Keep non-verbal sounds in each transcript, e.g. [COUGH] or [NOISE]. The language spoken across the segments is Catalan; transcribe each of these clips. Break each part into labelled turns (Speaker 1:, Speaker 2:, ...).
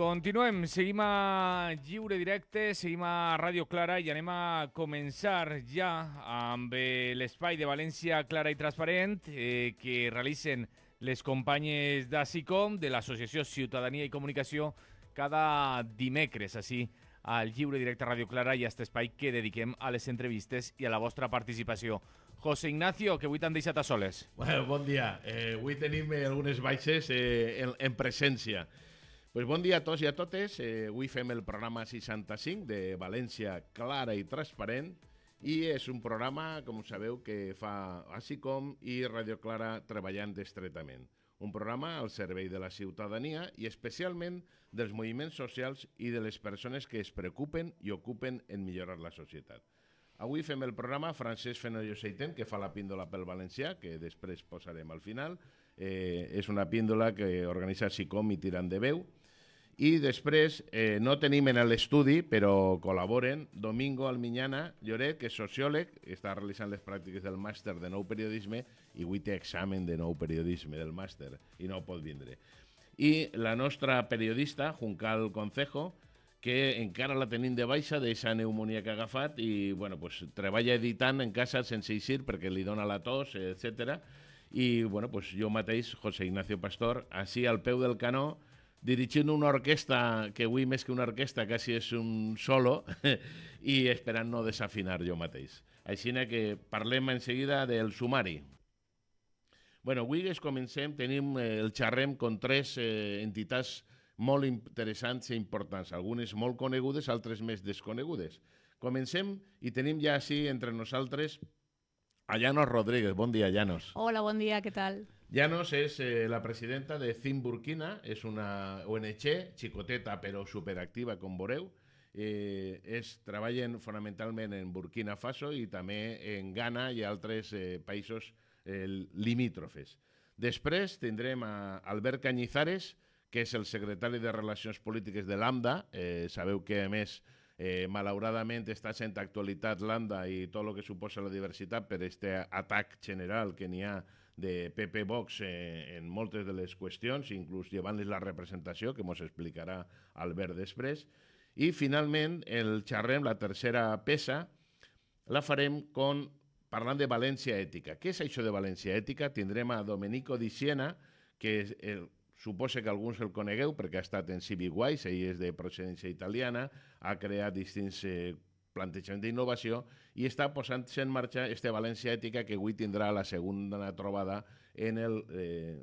Speaker 1: Continuem, seguim a Lliure Directe, seguim a Ràdio Clara i anem a començar ja amb eh, l'espai de València Clara i Transparent eh, que realitzen les companyes d'ACICOM, de l'Associació Ciutadania i Comunicació, cada dimecres, així, al Lliure Directe Ràdio Clara i a aquest espai que dediquem a les entrevistes i a la vostra participació. José Ignacio, que avui t'han deixat a soles. Bueno,
Speaker 2: bon dia. Eh, avui tenim eh, algunes baixes eh, en, en presència. Pues bon dia a tots i a totes. Eh, avui fem el programa 65 de València Clara i Transparent i és un programa, com sabeu, que fa ASICOM i Radio Clara treballant estretament. Un programa al servei de la ciutadania i especialment dels moviments socials i de les persones que es preocupen i ocupen en millorar la societat. Avui fem el programa Francesc Fenollo Seitem, que fa la píndola pel valencià, que després posarem al final. Eh, és una píndola que organitza SICOM i Tirant de Veu, i després, eh, no tenim en l'estudi, però col·laboren Domingo Alminyana Lloret, que és sociòleg, està realitzant les pràctiques del màster de nou periodisme i avui té examen de nou periodisme del màster i no pot vindre. I la nostra periodista, Juncal Concejo, que encara la tenim de baixa d'aquesta pneumonia que ha agafat i bueno, pues, treballa editant en casa sense eixir perquè li dona la tos, etc. I bueno, pues, jo mateix, José Ignacio Pastor, així al peu del canó, dirigint una orquestra que avui més que una orquestra quasi és un solo [LAUGHS] i esperant no desafinar jo mateix. Així que parlem en seguida del sumari. Bueno, avui es comencem, tenim eh, el xerrem amb tres eh, entitats molt interessants i importants, algunes molt conegudes, altres més desconegudes. Comencem i tenim ja així entre nosaltres a Llanos Rodríguez. Bon dia, Llanos.
Speaker 3: Hola, bon dia, què tal?
Speaker 2: Llanos es eh, la presidenta de Zim Burkina, es una ONG chicoteta pero superactiva con Boreu. Eh, es, treballen fonamentalment en Burkina Faso i també en Ghana i altres eh, països eh, limítrofes. Després tindrem a Albert Cañizares, que és el secretari de Relacions Polítiques de l'AMDA. Eh, sabeu que, a més, eh, malauradament està sent actualitat l'AMDA i tot el que suposa la diversitat per aquest atac general que n'hi ha de PP Vox eh, en moltes de les qüestions, inclús llevant-les la representació, que ens explicarà Albert després. I finalment, el xerrem, la tercera peça, la farem con, parlant de València Ètica. Què és això de València Ètica? Tindrem a Domenico Di Siena, que és el, suposa que alguns el conegueu perquè ha estat en Civic Wise, ell és de procedència italiana, ha creat distints eh, plantejament d'innovació i està posant-se en marxa aquesta València Ètica que avui tindrà la segona trobada en el eh,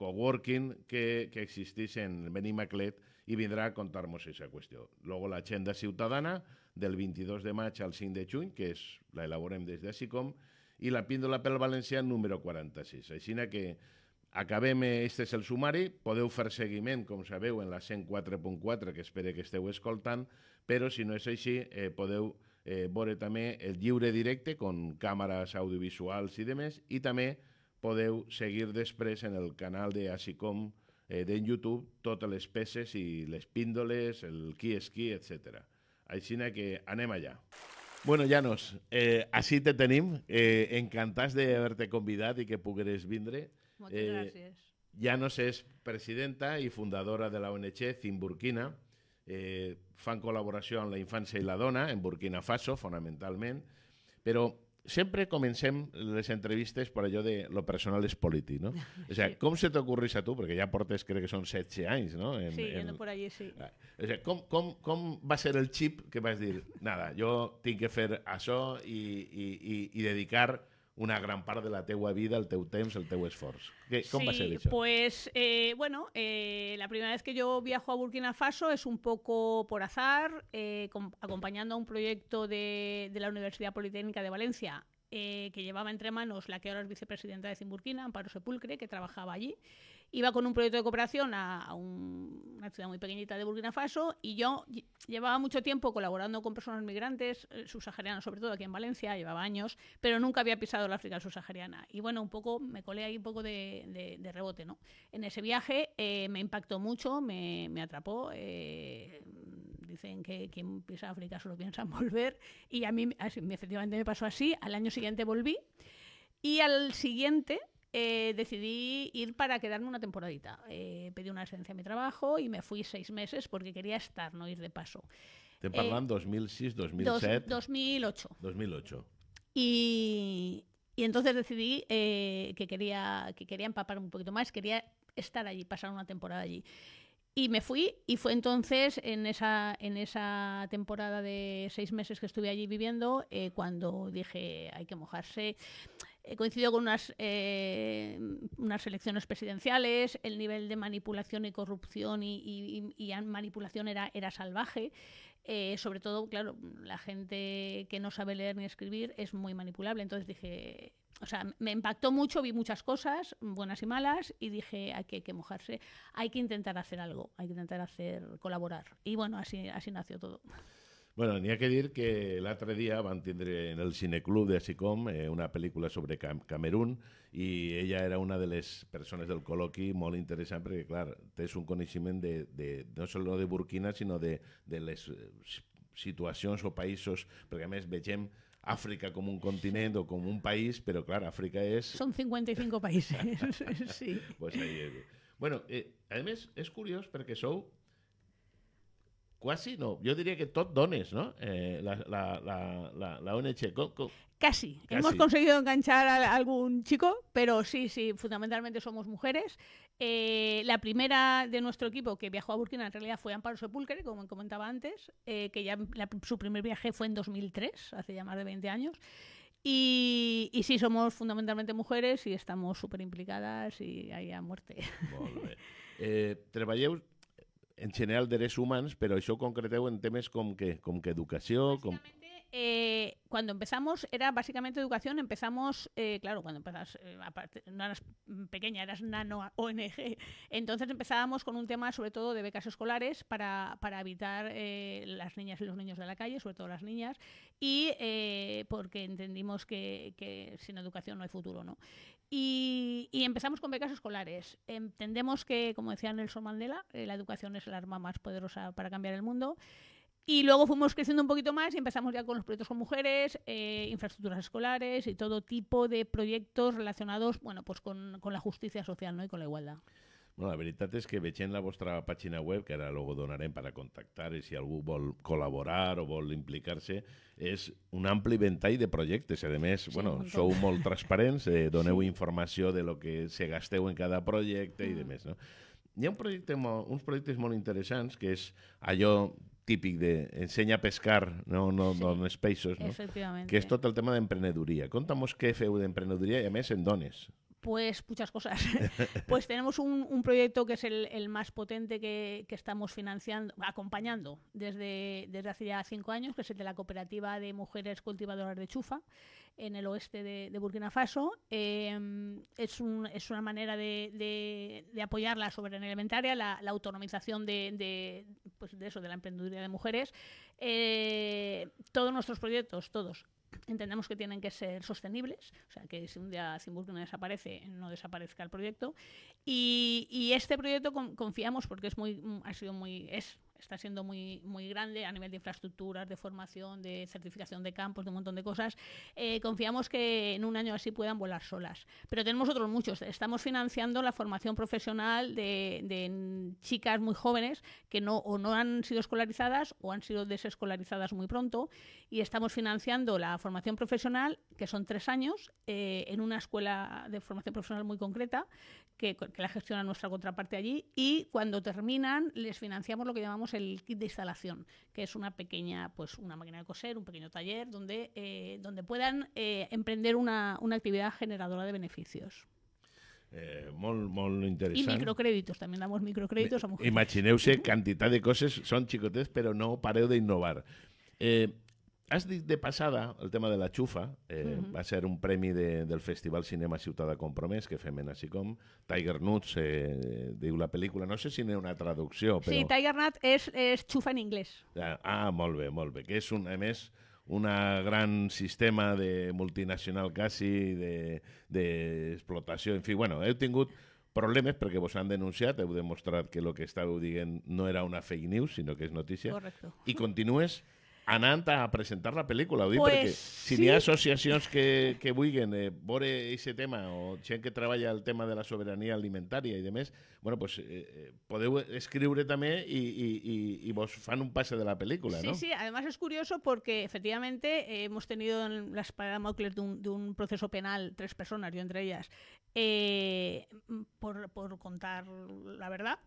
Speaker 2: coworking que, que existeix en Benimaclet i vindrà a contar-nos aquesta qüestió. Luego l'agenda ciutadana del 22 de maig al 5 de juny, que és, la elaborem des de SICOM, i la píndola pel València número 46. Així que acabem, eh, este és el sumari, podeu fer seguiment, com sabeu, en la 104.4, que espero que esteu escoltant, però si no és així eh, podeu eh, veure també el lliure directe amb càmeres audiovisuals i demés i també podeu seguir després en el canal de Asicom eh, d'en YouTube totes les peces i les píndoles, el qui és qui, etc. Així que anem allà. Bueno, Janos, eh, així te tenim. Eh, encantats d'haver-te convidat i que pogués vindre. Moltes eh, gràcies. Janos és presidenta i fundadora de la ONG Zimburquina, eh, fan col·laboració amb la infància i la dona, en Burkina Faso, fonamentalment, però sempre comencem les entrevistes per allò de lo personal és polític, no? [LAUGHS] O sea, com se t'ocorris a tu, perquè ja portes, crec que són 16 anys, no? En, sí, en... por allí, sí. Ah, o sea, com, com, com va ser el xip que vas dir, nada, jo tinc que fer això i, i, i, i dedicar una gran parte de la teua vida, el teu temps, el teu esforç. sí,
Speaker 3: Pues eh, bueno, eh, la primera vez que yo viajo a Burkina Faso es un poco por azar, eh, acompañando a un proyecto de la Universidad Politécnica de Valencia eh, que llevaba entre manos la que ahora es vicepresidenta de Zimburkina, Amparo Sepulcre, que trabajaba allí. Iba con un proyecto de cooperación a, una ciudad muy pequeñita de Burkina Faso y yo llevaba mucho tiempo colaborando con personas migrantes, eh, subsaharianas sobre todo, aquí en Valencia, llevaba años, pero nunca había pisado la África subsahariana. Y bueno, un poco me colé ahí un poco de, rebote. ¿no? En ese viaje eh, me impactó mucho, me, me atrapó dicen que quien a África solo piensa en volver. Y a mí efectivamente me pasó así. Al año siguiente volví y al siguiente eh, decidí ir para quedarme una temporadita. Eh, pedí una licencia a mi trabajo y me fui seis meses porque quería estar, no ir de paso. Te parlan
Speaker 2: 2006, 2007...
Speaker 3: 2008.
Speaker 2: 2008.
Speaker 3: Y, y entonces decidí eh, que, quería, que quería empapar un poquito más, quería estar allí, pasar una temporada allí. Y me fui y fue entonces en esa, en esa temporada de seis meses que estuve allí viviendo eh, cuando dije hay que mojarse. coincidió con unas, eh, unas elecciones presidenciales, el nivel de manipulación y corrupción y, manipulación era, era salvaje. Eh, sobre todo, claro, la gente que no sabe leer ni escribir es muy manipulable. Entonces dije, o sea, me impactó mucho, vi muchas cosas, buenas y malas, y dije, hay que mojarse, hay que intentar hacer algo, hay que intentar hacer colaborar. Y bueno, así, así nació todo.
Speaker 2: Bueno, tenía que decir que otro día van tener en el cineclub de Asicom eh, una película sobre Camerún y ella era una de las personas del coloquio muy interesante porque, claro, es un conocimiento de, no solo de Burkina, sino de, de eh, situaciones o países porque además més África como un continente o como un país, pero claro, África es...
Speaker 3: Son 55 países, [LAUGHS] sí.
Speaker 2: Pues ahí es. Bueno, eh, además es curioso porque son... Casi no, yo diría que todos dones, ¿no? Eh, la, la, la,
Speaker 3: Casi. Hemos conseguido enganchar a algún chico, pero sí, sí, fundamentalmente somos mujeres. Eh, la primera de nuestro equipo que viajó a Burkina en realidad fue Amparo Sepulcre, como comentaba antes, eh, que ya su primer viaje fue en 2003, hace ya más de 20 años. Y, y, sí, somos fundamentalmente mujeres y estamos súper implicadas y ahí a muerte
Speaker 2: en general derechos humanos, pero eso concreto en temas como que, educación, que educación
Speaker 3: eh, cuando empezamos era básicamente educación, empezamos, eh, claro, cuando empezas, eh, no eras pequeña, eras nano ONG, entonces empezábamos con un tema sobre todo de becas escolares para, para evitar las niñas y los niños de la calle, sobre todo las niñas, y porque entendimos que, que sin educación no hay futuro, ¿no? Y, empezamos con becas escolares. Entendemos que, como decía Nelson Mandela, eh, la educación es el arma más poderosa para cambiar el mundo. Y luego fuimos creciendo un poquito más y empezamos ya con los proyectos con mujeres, eh, infraestructuras escolares y todo tipo de proyectos relacionados bueno, pues con, con la justicia social ¿no? y con la igualdad.
Speaker 2: Bueno, la veritat és que veient la vostra pàgina web, que ara logo donarem per a contactar i si algú vol col·laborar o vol implicar-se, és un ampli ventall de projectes. A més, sí, bueno, molt sou molt transparents, eh, [LAUGHS] doneu sí. informació de lo que se gasteu en cada projecte mm. i de mm. més, no? Hi ha un projecte, uns projectes molt interessants, que és allò típic de ensenya a pescar no, no, sí. dones peixos, no? que és tot el tema d'emprenedoria. Conta'm què feu d'emprenedoria i a més en dones.
Speaker 3: Pues muchas cosas.
Speaker 2: [LAUGHS]
Speaker 3: pues tenemos un, proyecto que es el, más potente que, estamos financiando, acompañando desde, desde hace ya cinco años, que es el de la Cooperativa de Mujeres Cultivadoras de Chufa en el oeste de, Burkina Faso. Em, es, una manera de, apoyar la soberanía elementaria la, autonomización de, pues de eso, de la emprendeduría de mujeres. Eh, todos nuestros proyectos, todos, Entendemos que tienen que ser sostenibles, o sea, que si un día Simburg no desaparece, no desaparezca el proyecto. Y, este proyecto confiamos, porque es muy, ha sido muy, es, está siendo muy, muy grande a nivel de infraestructuras, de formación, de certificación de campos, de un montón de cosas. Eh, confiamos que en un año así puedan volar solas. Pero tenemos otros muchos. Estamos financiando la formación profesional de, chicas muy jóvenes que no, o no han sido escolarizadas o han sido desescolarizadas muy pronto. Y estamos financiando la formación profesional, que son tres años, eh, en una escuela de formación profesional muy concreta, que la gestiona nuestra contraparte allí. Y cuando terminan, les financiamos lo que llamamos el kit de instalación, que es una pequeña, pues una máquina de coser, un pequeño taller donde, eh, donde puedan eh, emprender una, actividad generadora de beneficios.
Speaker 2: Eh, microcréditos
Speaker 3: también damos microcréditos a mujeres.
Speaker 2: imagineu de cosas son xicotets, pero no de de Eh, Has dit de passada el tema de la xufa. Eh, mm -hmm. Va ser un premi de, del Festival Cinema Ciutat de Compromès que fem en així com. Tiger Nuts eh, diu la pel·lícula. No sé si n'hi ha una traducció, però... Sí,
Speaker 3: Tiger Nut és, és xufa en anglès.
Speaker 2: Ah, ah, molt bé, molt bé. Que és, un, a més, un gran sistema de multinacional quasi, d'explotació. De, de en fi, bueno, heu tingut problemes perquè vos han denunciat, heu demostrat que el que estàveu dient no era una fake news, sinó que és notícia. Correcto. I continues Ananta a presentar la película, pues porque si hay asociaciones que, que eh, ese eh, tema o quien que trabaja el tema de la soberanía alimentaria y demás, bueno, pues, podéis eh, eh, podeu también y, vos fan un pase de la película, sí, ¿no? Sí,
Speaker 3: además es curioso porque efectivamente hemos tenido en la de un, de un proceso penal tres personas, yo entre ellas, por, por contar la verdad.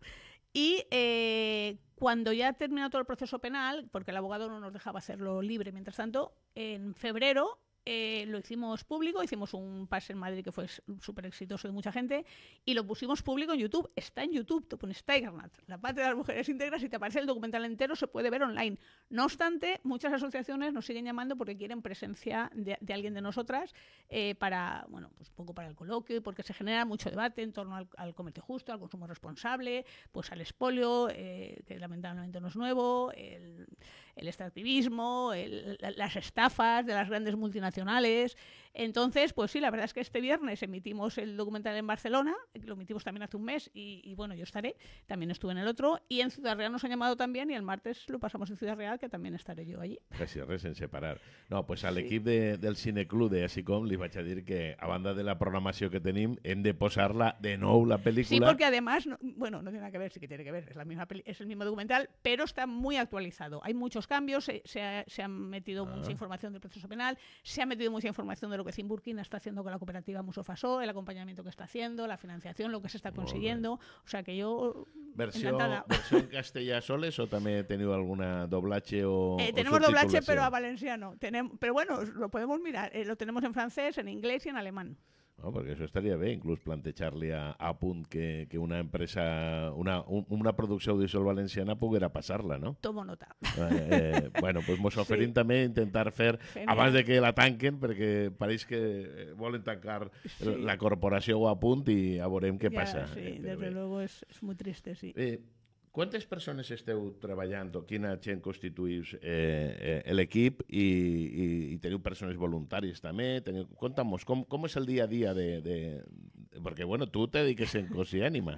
Speaker 3: Y eh, cuando ya terminado todo el proceso penal, porque el abogado no nos dejaba hacerlo libre, mientras tanto, en febrero eh, lo hicimos público, hicimos un pase en Madrid que fue súper exitoso de mucha gente y lo pusimos público en YouTube. Está en YouTube, te pones Tigernat, la parte de las mujeres íntegras y te aparece el documental entero, se puede ver online. No obstante, muchas asociaciones nos siguen llamando porque quieren presencia de, alguien de nosotras eh, para, bueno, pues poco para el coloquio y porque se genera mucho debate en torno al, al justo, al consumo responsable, pues al espolio, eh, que lamentablemente no es nuevo, el extractivismo, las estafas de las grandes multinacionales, entonces, pues sí, la verdad es que este viernes emitimos el documental en Barcelona, lo emitimos también hace un mes y, bueno, yo estaré, también estuve en el otro, y en Ciudad Real nos han llamado también y el martes lo pasamos en Ciudad Real, que también estaré yo allí.
Speaker 2: Casi pues res en separar. No, pues al equipo del Cineclub de Asicom les va a decir que a banda de la programación que tenemos, en de posarla de nuevo la película. Sí, porque
Speaker 3: además, bueno, no tiene nada que ver, sí que tiene que ver, es, la misma es el mismo documental, pero está muy actualizado. Hay muchos cambios, eh, se, ha, han metido ah. mucha información del proceso penal, se ha metido mucha información de lo que está haciendo con la cooperativa Musofaso, el acompañamiento que está haciendo, la financiación, lo que se está consiguiendo. O sea que yo. Mm, [LAUGHS] versión,
Speaker 2: castellasoles o también he tenido alguna doblaje eh, o. tenemos doblaje, pero a
Speaker 3: valenciano. Tenemos, pero bueno, lo podemos mirar. Eh, lo tenemos en francés, en inglés y en alemán.
Speaker 2: No, perquè això estaria bé, inclús plantejar-li a, a punt que, que una empresa, una, un, una producció audiovisual valenciana poguera passar-la, no? Tomo nota. Eh, eh, bueno, doncs mos oferim sí. també intentar fer, Genial. abans de que la tanquen, perquè pareix que volen tancar sí. la corporació a punt i a veurem què ja, passa. Sí, eh,
Speaker 3: desde de luego es, es muy triste, sí. Eh,
Speaker 2: Quantes persones esteu treballant o quina gent constituïs eh, eh, l'equip i, i, i teniu persones voluntàries també? Teniu... Conta'm-nos, com, com és el dia a dia de... de... Perquè, bueno, tu te dediques en cos y ánima.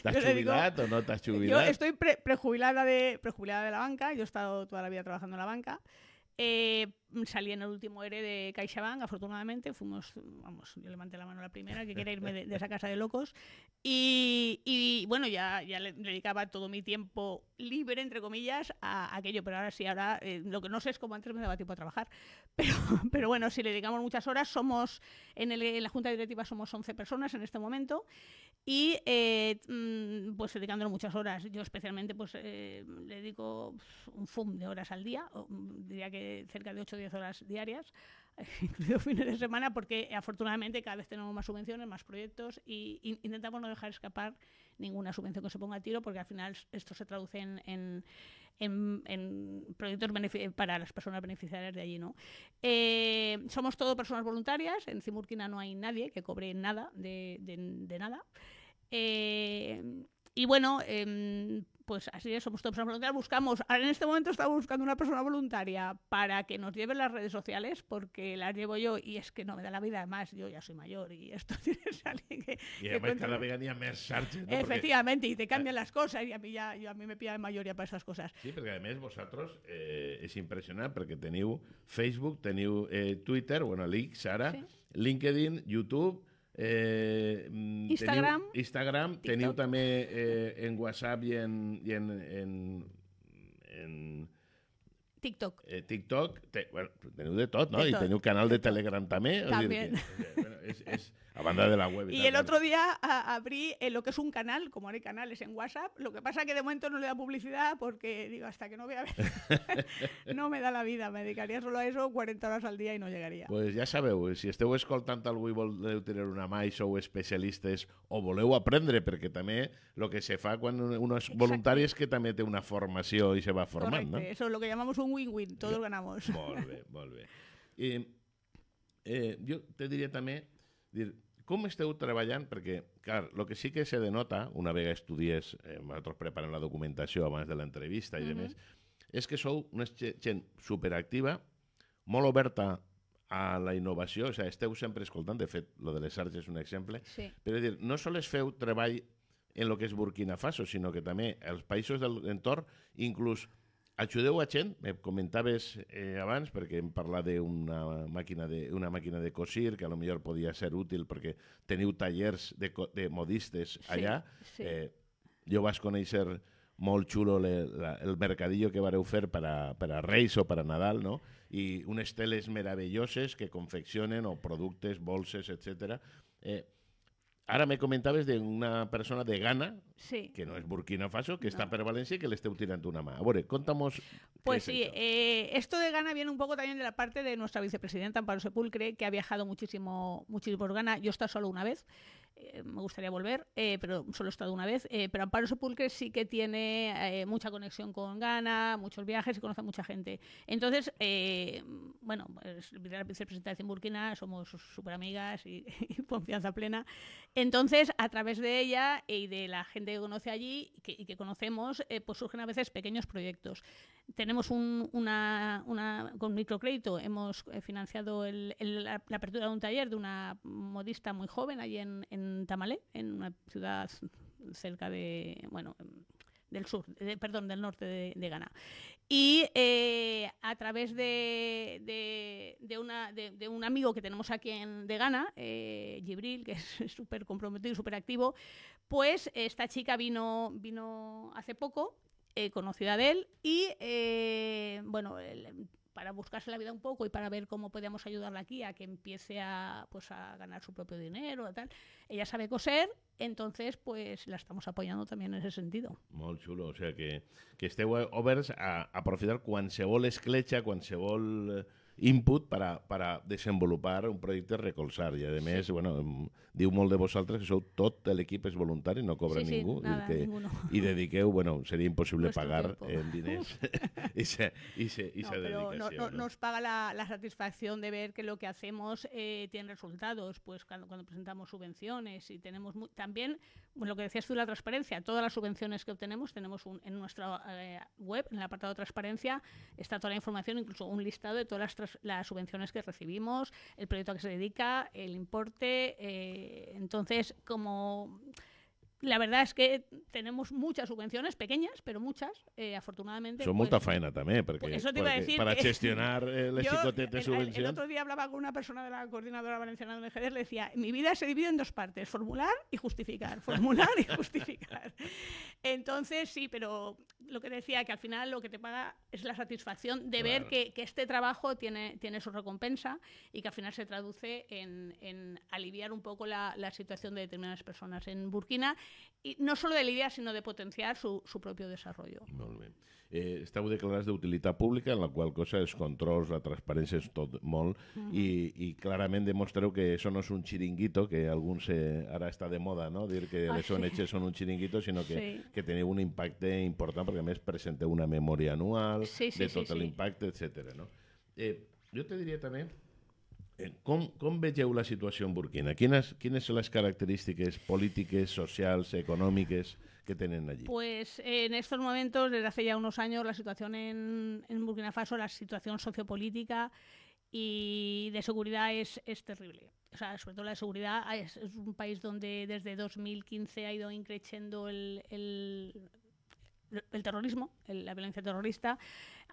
Speaker 2: ¿Estás jubilado o no estás jubilado? Yo
Speaker 3: estoy pre prejubilada, de, prejubilada de la banca, yo he estado toda la vida trabajando en la banca Eh, salí en el último ERE e de CaixaBank, afortunadamente, fuimos, vamos, yo levanté la mano la primera, que quería irme de, esa casa de locos, y, bueno, ya, ya le dedicaba todo mi tiempo libre, entre comillas, a, aquello, pero ahora sí, ahora eh, lo que no sé es cómo antes me daba tiempo a trabajar, [LAUGHS] pero, pero bueno, si le dedicamos muchas horas, somos, en, en la Junta Directiva somos 11 personas en este momento, y eh, mm, pues dedicándolo muchas horas. Yo especialmente pues eh, le dedico un fum de horas al día, mm, diría que cerca de 8 o 10 horas diarias, [LAUGHS] incluido fines de semana, porque afortunadamente cada vez tenemos más subvenciones, más proyectos e intentamos no dejar escapar ninguna subvención que se ponga a tiro, porque al final esto se traduce en, en en, proyectos para las personas beneficiarias de allí, ¿no? Eh, somos todo personas voluntarias, en Cimurquina no hay nadie que cobre nada de, de nada. Eh, y bueno, em, pues así es, somos todos voluntarios. Buscamos, en este momento estamos buscando una persona voluntaria para que nos lleve las redes sociales, porque las llevo yo y es que no me da la vida. Además, yo ya soy mayor y esto [LAUGHS] tiene que Y además la
Speaker 2: veganía más Efectivamente,
Speaker 3: y te eh, cambian las cosas y a mí ya yo, a mí me pilla mayoría para esas cosas. Sí, porque además vosotros
Speaker 2: eh, es impresionante porque tenéis Facebook, tenéis Twitter, bueno, Link, Sara, LinkedIn, YouTube. Eh, mm, Instagram. Teniu, Instagram, TikTok. teniu també eh, en WhatsApp i en... I en, en, en TikTok. Eh, TikTok, te, bueno, teniu de tot, no? De tot. I teniu canal de Telegram també. També. O sigui, que, bueno, és, és, La banda de la web. Y, el otro
Speaker 3: día abrí eh, lo que es un canal, como hay canales en WhatsApp. Lo que pasa que de momento no le da publicidad porque digo, hasta que no vea, [LAUGHS] no me da la vida. Me dedicaría solo a eso 40 horas al día y no llegaría.
Speaker 2: Pues ya sabes si esteu escoltando al i de tener una más o especialistas o o a aprender, porque también lo que se fa cuando uno es voluntario es que también tiene una formación y se va formando.
Speaker 3: Eso es lo que llamamos un win-win, todos ganamos. Volve, volve.
Speaker 2: yo te diría también, Com esteu treballant? Perquè, clar, el que sí que se denota, una vegada estudies, eh, nosaltres preparem la documentació abans de l'entrevista i uh -huh. demés, és que sou una gent superactiva, molt oberta a la innovació, o sigui, esteu sempre escoltant, de fet, lo de les arts és un exemple, sí. però dir, no sols feu treball en el que és Burkina Faso, sinó que també els països de l'entorn, inclús Ajudeu a gent, me comentaves eh, abans, perquè hem parlat d'una màquina, de, una màquina de cosir que a lo millor podia ser útil perquè teniu tallers de, de modistes allà. Sí, sí. Eh, jo vas conèixer molt xulo le, la, el mercadillo que vareu fer per a, per a Reis o per a Nadal, no? I unes teles meravelloses que confeccionen o productes, bolses, etc. Eh, Ahora me comentabas de una persona de Ghana, que no es Burkina Faso, que está en Valencia y que le esté tirando una mano. Bueno, contamos.
Speaker 3: Pues sí, eh, esto de Ghana viene un poco también de la parte de nuestra vicepresidenta Amparo Sepulcre, que ha viajado muchísimo, muchísimo por Ghana. Yo he solo una vez. Eh, me gustaría volver, eh, pero solo he estado una vez. Eh, pero Amparo Sepulcre sí que tiene mucha conexión con Ghana, muchos viajes y conoce a mucha gente. Entonces, bueno, es la presentación de Burkina, somos súper amigas [LAUGHS] y, confianza plena. Entonces, a través de ella y de la gente que conoce allí y que conocemos, pues surgen a veces pequeños proyectos. Tenemos un, una, con microcrédito, hemos financiado la, apertura de un taller de una modista muy joven allí en Tamale, en una ciudad cerca de, bueno, del sur, perdón, del norte de, Ghana. Y eh, a través de, una, de, un amigo que tenemos aquí en, de Ghana, eh, Gibril, que es [LAUGHS] súper comprometido y súper activo, pues esta chica vino, vino hace poco, eh, conocida de él, y bueno, el, para buscarse la vida un poco y para ver cómo podemos ayudarla aquí a que empiece a, pues, a ganar su propio dinero, tal. Ella sabe coser, entonces pues la estamos apoyando también en ese sentido.
Speaker 2: Muy chulo. o sea que, que Overs a, a cuando se vol esclecha cuando se vol... Eh, input para, para desenvolupar un proyecto recolzar y además bueno, em, un un molt de vosaltres que todo el equipo es voluntario, no cobra ningún y dediqueu, bueno, sería imposible pagar en eh, diners y [LAUGHS] [LAUGHS] se, y se, se pero no, nos
Speaker 3: paga la, la, satisfacción de ver que lo que hacemos eh, tiene resultados, pues cuando, cuando presentamos subvenciones y tenemos también lo que decías tú la transparencia, todas las subvenciones que obtenemos tenemos en nuestra eh, web, en el apartado de transparencia, está toda la información, incluso un listado de todas las las, subvenciones que recibimos, el proyecto a que se dedica, el importe. Eh, entonces, como la verdad es que tenemos muchas subvenciones, pequeñas, pero muchas, eh, afortunadamente. Son pues, mucha
Speaker 2: faena también, porque, para gestionar el de subvención. El, el,
Speaker 3: otro día hablaba con una persona de la Coordinadora Valenciana de Mujeres, le decía, mi vida se divide en dos partes, formular y justificar, formular y [LAUGHS] justificar. Entonces, sí, pero lo que decía, que al final lo que te paga es la satisfacción de ver que, que, este trabajo tiene, tiene su recompensa y que al final se traduce en, en aliviar un poco la, la situación de determinadas personas en Burkina y no solo de l'idea, sinó de potenciar su, su propi desarrollo. Molt bé.
Speaker 2: Eh, esteu declarats d'utilitat pública, en la qual cosa els controls, la transparència és tot molt, mm -hmm. i, i clarament demostreu que això no és un xiringuito, que alguns eh, ara està de moda, no?, dir que ah, les ONG sí. són un xiringuito, sinó que, sí. que teniu un impacte important, perquè a més presenteu una memòria anual sí, sí, de tot sí, l'impacte, sí. etc. no? Eh, jo te diria també ¿Cómo eh, com la situación en Burkina? Quines, quines són les característiques polítiques, que tienen allí?
Speaker 3: Pues en estos momentos, desde hace ya unos años, la situación en, Burkina Faso, la situación sociopolítica y de seguridad es, terrible. O sea, sobre todo la seguridad, ah, es, un país donde desde 2015 ha ido increciendo el, terrorismo, la violencia terrorista.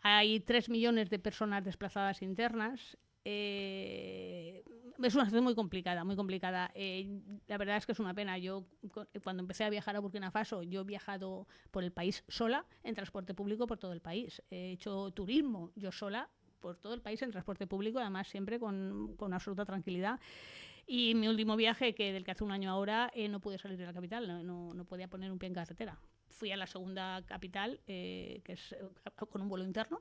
Speaker 3: Hay tres millones de personas desplazadas internas eh, es una situación muy complicada, muy complicada. Eh, la verdad es que es una pena. Yo eh, cuando empecé a viajar a Burkina Faso, yo he viajado por el país sola, en transporte público por todo el país. He hecho turismo yo sola por todo el país en transporte público, además siempre con, absoluta tranquilidad. Y mi último viaje, que del que hace un año ahora, no pude salir de la capital, no, no, podía poner un pie en carretera. Fui a la segunda capital, que es con un vuelo interno,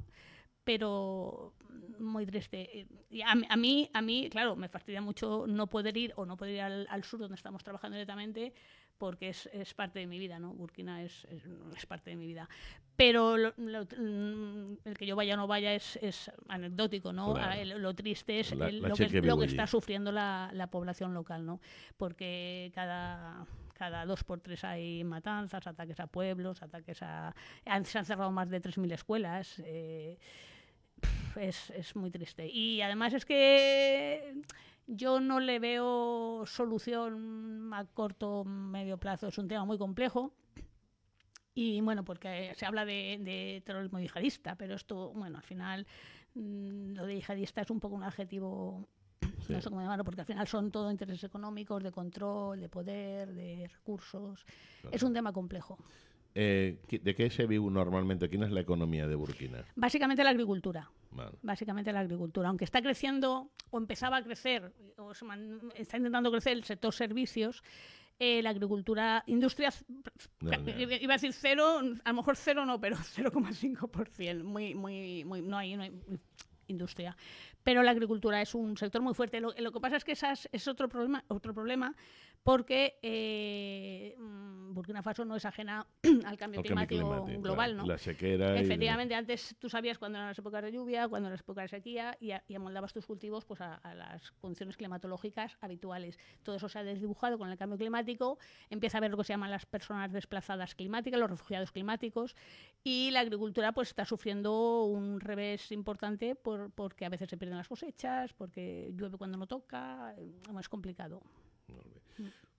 Speaker 3: pero muy triste. A, a, mí, a mí, claro, me fastidia mucho no poder ir o no poder ir al, sur donde estamos trabajando directamente porque es, parte de mi vida, ¿no? Burkina es, parte de mi vida. Pero mm, el que yo vaya o no vaya es, anecdótico, ¿no? Ah, lo triste es lo, que, está sufriendo la, población local, ¿no? Porque cada, dos por tres hay matanzas, ataques a pueblos, ataques a... se han cerrado más de 3.000 escuelas. Eh, es, es muy triste. Y además es que yo no le veo solución a corto medio plazo. Es un tema muy complejo. Y bueno, porque se habla de, de terrorismo yihadista, pero esto, bueno, al final mm, lo de yihadista es un poco un adjetivo, no sé cómo llamarlo, porque al final son todo intereses económicos, de control, de poder, de recursos. Es un tema complejo.
Speaker 2: Eh, ¿De qué se vive normalmente? ¿Quién
Speaker 3: es la economía de Burkina? Básicamente la agricultura. Básicamente la agricultura. Aunque está creciendo o empezaba a crecer, o está intentando crecer el sector servicios, eh, la agricultura, industria, iba a decir cero, a lo mejor cero no, pero 0,5%. [LAUGHS] Muy, muy, muy, no hay, industria. Pero la agricultura es un sector muy fuerte. Lo, que pasa es que esas, es otro problema, otro problema porque eh, mm, una Faso no es ajena [CLEARS THROAT] al cambio, climático, global, ¿no? La
Speaker 2: sequera. Efectivamente,
Speaker 3: antes tú sabías cuándo eran las épocas de lluvia, cuándo eran las épocas de sequía y, amoldabas tus cultivos pues, a, las condiciones climatológicas habituales. Todo eso se ha desdibujado con el cambio climático, empieza a haber lo que se llaman las personas desplazadas climáticas, los refugiados climáticos y la agricultura pues está sufriendo un revés importante porque a veces se pierden las cosechas, porque llueve cuando no toca, es complicado.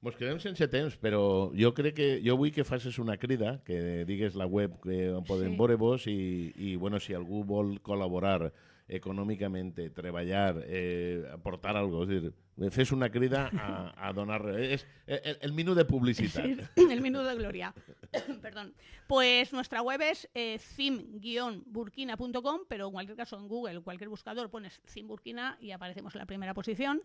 Speaker 2: Ens quedem sense temps, però jo crec que jo vull que facis una crida, que digues la web que on podem sí. veure vos i, i bueno, si algú vol col·laborar econòmicament, treballar, eh, aportar alguna cosa, és dir, haces una crida a, donar... Es el, minuto menú de publicidad.
Speaker 3: [LAUGHS] el menú de gloria. [COUGHS] Perdón. Pues nuestra web es sim eh, burkinacom pero en cualquier caso en Google, cualquier buscador, pones Cimburkina Burkina y aparecemos en la primera posición.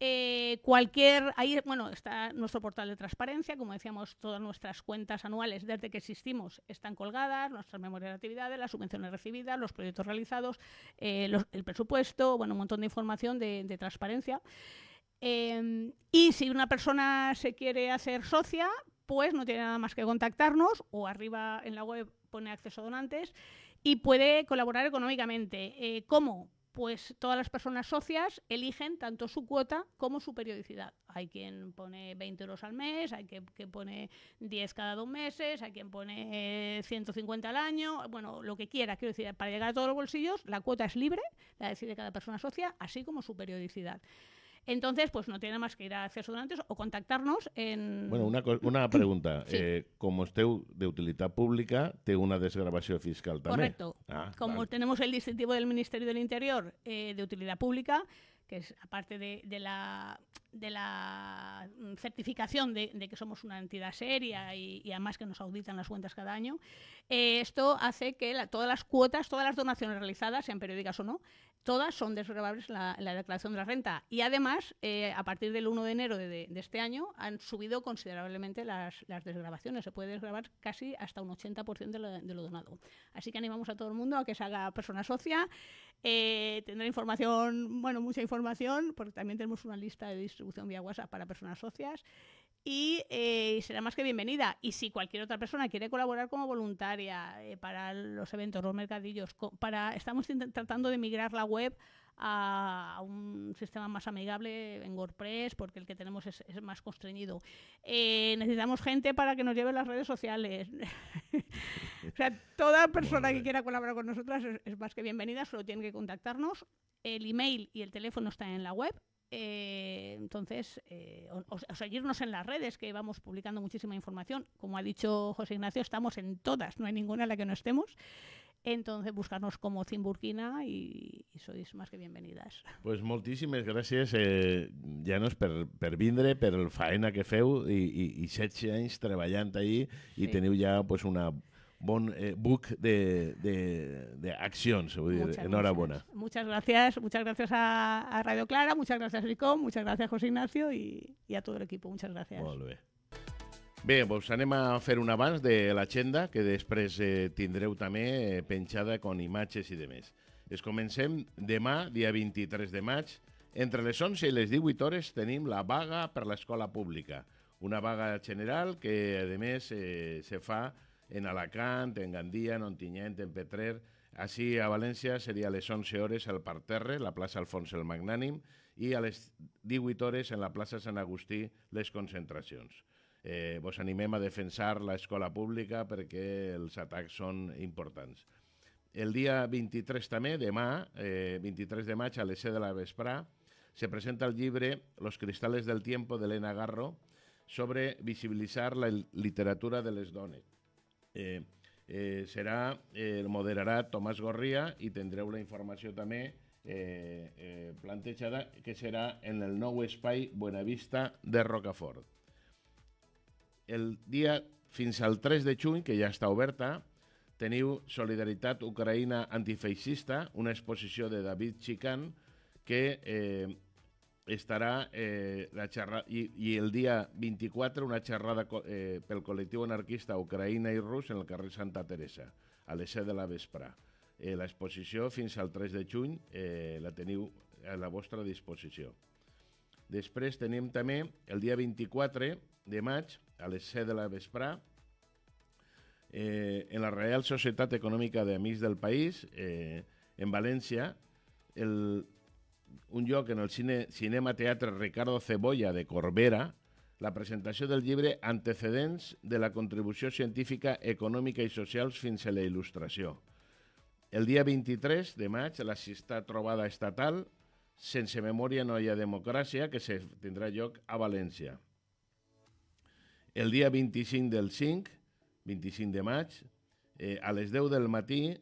Speaker 3: Eh, cualquier... Ahí, bueno, está nuestro portal de transparencia. Como decíamos, todas nuestras cuentas anuales desde que existimos están colgadas, nuestras memorias de actividades, las subvenciones recibidas, los proyectos realizados, eh, el presupuesto, bueno, un montón de información de transparencia. Em, y si una persona se quiere hacer socia, pues no tiene nada más que contactarnos o arriba en la web pone acceso a donantes y puede colaborar económicamente. Eh, ¿Cómo? Pues todas las personas socias eligen tanto su cuota como su periodicidad. Hay quien pone 20 euros al mes, hay quien pone 10 cada dos meses, hay quien pone 150 eh, al año, bueno, lo que quiera. Quiero decir, para llegar a todos los bolsillos, la cuota es libre, la decide cada persona socia, así como su periodicidad. Entonces, pues no tiene más que ir a Acceso Donantes o contactarnos en... Bueno, una,
Speaker 2: una pregunta. sí. eh, como esteu de utilitat pública, té una desgravació fiscal també? Correcto. Ah, como vale.
Speaker 3: tenemos el distintivo del Ministerio del Interior eh, de utilidad pública, que es aparte de, la certificación de, que somos una entidad seria y, además que nos auditan las cuentas cada año, eh, esto hace que todas las cuotas, todas las donaciones realizadas, sean periódicas o no, todas son desgravables en la, declaración de la renta. Y además, eh, a partir del 1 de enero de, este año, han subido considerablemente las, las, desgravaciones. Se puede desgrabar casi hasta un 80% de lo, de lo donado. Así que animamos a todo el mundo a que se haga persona socia. Eh, tendrá información, bueno, mucha información, porque también tenemos una lista de distribución vía WhatsApp para personas socias. Y eh, será más que bienvenida. Y si cualquier otra persona quiere colaborar como voluntaria eh, para los eventos, los mercadillos, para, estamos tratando de migrar la web a un sistema más amigable en WordPress, porque el que tenemos es, más constreñido. Eh, necesitamos gente para que nos lleve las redes sociales. [LAUGHS] o sea, toda persona que quiera colaborar con nosotras es, más que bienvenida, solo tiene que contactarnos. El email y el teléfono están en la web, eh, entonces, eh, o, seguirnos en las redes, que vamos publicando muchísima información. Como ha dicho José Ignacio, estamos en todas, no hay ninguna en la que no estemos. Entonces, buscarnos como Team y, y sois más que bienvenidas.
Speaker 2: Pues moltíssimes gràcies, eh, Janos, per, per vindre, per la feina que feu i, i, i 16 anys treballant allí sí. i teniu ja pues, una bon eh, book de, de, de accions. Vull dir, muchas, enhorabuena. Gracias.
Speaker 3: muchas gracias, muchas gracias a, a Radio Clara, muchas gracias Ricom, muchas gracias José Ignacio y, y a todo el equipo. Muchas gracias. Molt bé.
Speaker 2: Bé, doncs anem a fer un abans de l'agenda que després eh, tindreu també eh, penjada amb imatges i demés. Es comencem demà, dia 23 de maig. Entre les 11 i les 18 hores tenim la vaga per l'escola pública. Una vaga general que, a més, eh, se fa en Alacant, en Gandia, en Ontinyent, en Petrer... Així, a València seria a les 11 hores al Parterre, la plaça Alfons el Magnànim, i a les 18 hores en la plaça Sant Agustí les concentracions eh, vos animem a defensar l'escola pública perquè els atacs són importants. El dia 23 també, demà, eh, 23 de maig a les 7 de la vesprà, se presenta el llibre Los cristales del tiempo d'Helena Garro sobre visibilitzar la literatura de les dones. Eh, eh, serà, eh, el moderarà Tomàs Gorria i tindreu la informació també eh, eh, plantejada que serà en el nou espai Buenavista de Rocafort el dia fins al 3 de juny, que ja està oberta, teniu Solidaritat Ucraïna Antifeixista, una exposició de David Chican, que eh, estarà eh, la xerra... i, i el dia 24 una xerrada eh, pel col·lectiu anarquista Ucraïna i Rus en el carrer Santa Teresa, a les 7 de la vespre. Eh, L'exposició fins al 3 de juny eh, la teniu a la vostra disposició. Després tenim també el dia 24 de maig a les 7 de la vesprà eh, en la Real Societat Econòmica d'Amics del País, eh, en València, el, un lloc en el cine, Cinema Teatre Ricardo Cebolla de Corbera, la presentació del llibre Antecedents de la contribució científica, econòmica i socials fins a la il·lustració. El dia 23 de maig, la sexta trobada estatal, Sense memòria no hi ha democràcia, que se tindrà lloc a València. El dia 25 del 5, 25 de maig, eh, a les 10 del matí,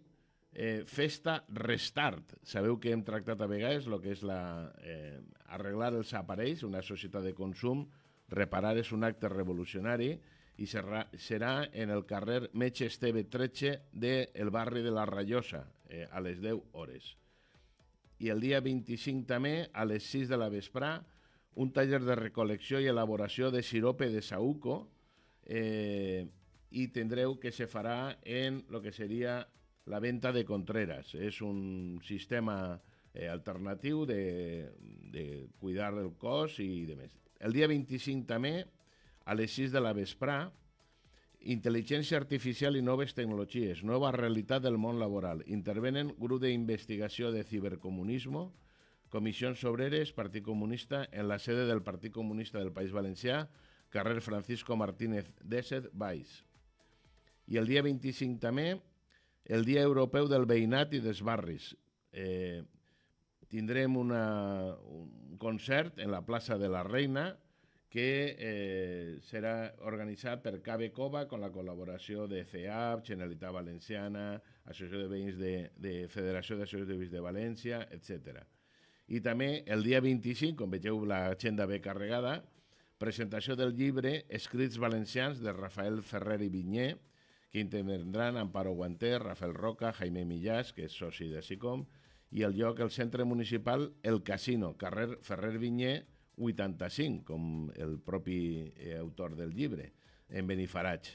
Speaker 2: eh, Festa Restart. Sabeu que hem tractat a vegades el que és la, eh, arreglar els aparells, una societat de consum, reparar és un acte revolucionari i serà, serà en el carrer Metge Esteve 13 del de barri de la Rayosa, eh, a les 10 hores. I el dia 25 també, a les 6 de la vesprà, un taller de recol·lecció i elaboració de sirope de saúco eh, i tindreu que se farà en lo que seria la venta de contreras. És un sistema eh, alternatiu de, de cuidar el cos i de més. El dia 25 també, a les 6 de la vesprà, Intel·ligència artificial i noves tecnologies, nova realitat del món laboral. Intervenen grup d'investigació de cibercomunisme, Comisiones Obreres, Partit Comunista, en la sede del Partit Comunista del País Valencià, carrer Francisco Martínez 17, Baix. I el dia 25 també, el Dia Europeu del Veïnat i dels Barris. Eh, tindrem una, un concert en la plaça de la Reina que eh, serà organitzat per Cabe Cova amb la col·laboració de CEAP, Generalitat Valenciana, Associació de Veïns de, de Federació d'Associació de Veïns de València, etcètera. I també el dia 25, com vegeu l'agenda ve carregada, presentació del llibre Escrits valencians de Rafael Ferrer i Vinyer, que intervendran Amparo Guanter, Rafael Roca, Jaime Millàs, que és soci de SICOM, i el lloc, el centre municipal, el Casino, carrer Ferrer Vinyer 85, com el propi eh, autor del llibre, en Benifaratx.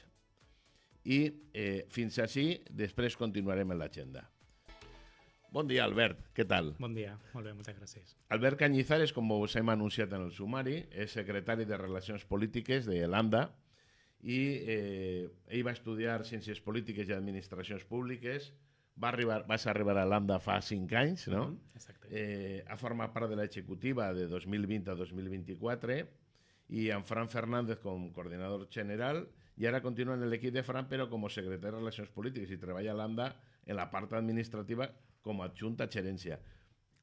Speaker 2: I eh, fins així, després continuarem amb l'agenda. Bon dia, Albert. Què tal?
Speaker 4: Bon dia. Molt bé, moltes gràcies.
Speaker 2: Albert Canyizares, com us hem anunciat en el sumari, és secretari de Relacions Polítiques de l'ANDA i eh, ell va estudiar Ciències Polítiques i Administracions Públiques, va arribar, vas arribar a l'AMDA fa 5 anys, no? Mm, exacte. Eh, ha format part de l'executiva de 2020 a 2024 i en Fran Fernández com coordinador general i ara continua en l'equip de Fran però com a secretari de Relacions Polítiques i treballa a l'AMDA en la part administrativa com a adjunta gerència.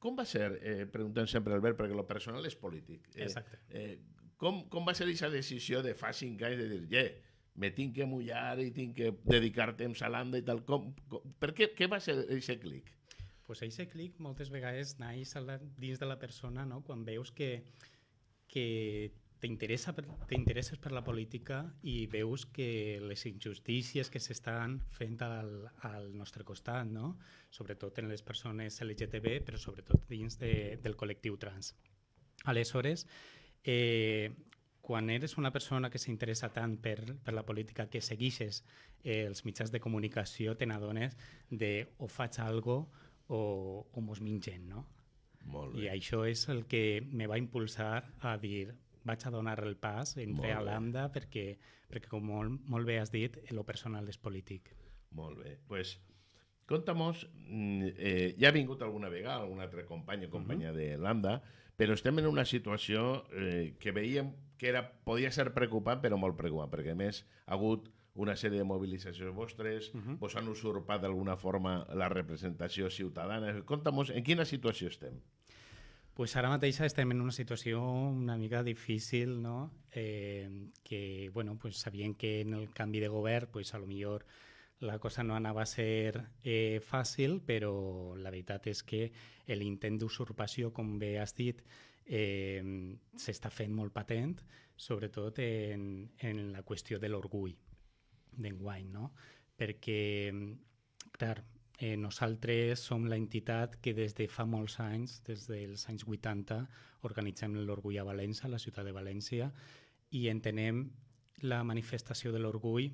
Speaker 2: Com va ser, eh, preguntem sempre Albert, perquè el personal és polític. Eh, Exacte. Eh, com, com va ser aquesta decisió de fa cinc anys de dir, yeah, me tinc que mullar i tinc que dedicar temps a l'anda i tal. Com, com, per
Speaker 4: què, què va ser aquest clic? Pues aquest clic moltes vegades naix dins de la persona no? quan veus que, que t'interessa t'interesses per la política i veus que les injustícies que s'estan fent al, al nostre costat, no? sobretot en les persones LGTB, però sobretot dins de, del col·lectiu trans. Aleshores, eh, quan eres una persona que s'interessa tant per, per la política que seguixes eh, els mitjans de comunicació, te n'adones de o faig algo o, o mos mingen, no? Molt bé. I això és el que me va impulsar a dir vaig a donar el pas entre a l'AMDA perquè, perquè, com molt, molt bé has dit, el personal és polític.
Speaker 2: Molt bé. Pues, Contamos, mm, eh, ja ha vingut alguna vegada algun altre company o companya uh -huh. de l'AMDA, però estem en una situació eh, que veiem que era, podia ser preocupant, però molt preocupant, perquè a més ha hagut una sèrie de mobilitzacions vostres, uh -huh. vos han usurpat d'alguna forma la representació ciutadana. Contamos, en quina situació estem?
Speaker 4: pues ara mateix estem en una situació una mica difícil, no? Eh, que, bueno, pues sabien que en el canvi de govern, pues a lo millor la cosa no anava a ser eh, fàcil, però la veritat és que l'intent d'usurpació, com bé has dit, eh, s'està fent molt patent, sobretot en, en la qüestió de l'orgull d'enguany, no? Perquè, clar, Eh, nosaltres som la entitat que des de fa molts anys, des dels anys 80, organitzem l'Orgull a València, a la ciutat de València, i entenem la manifestació de l'orgull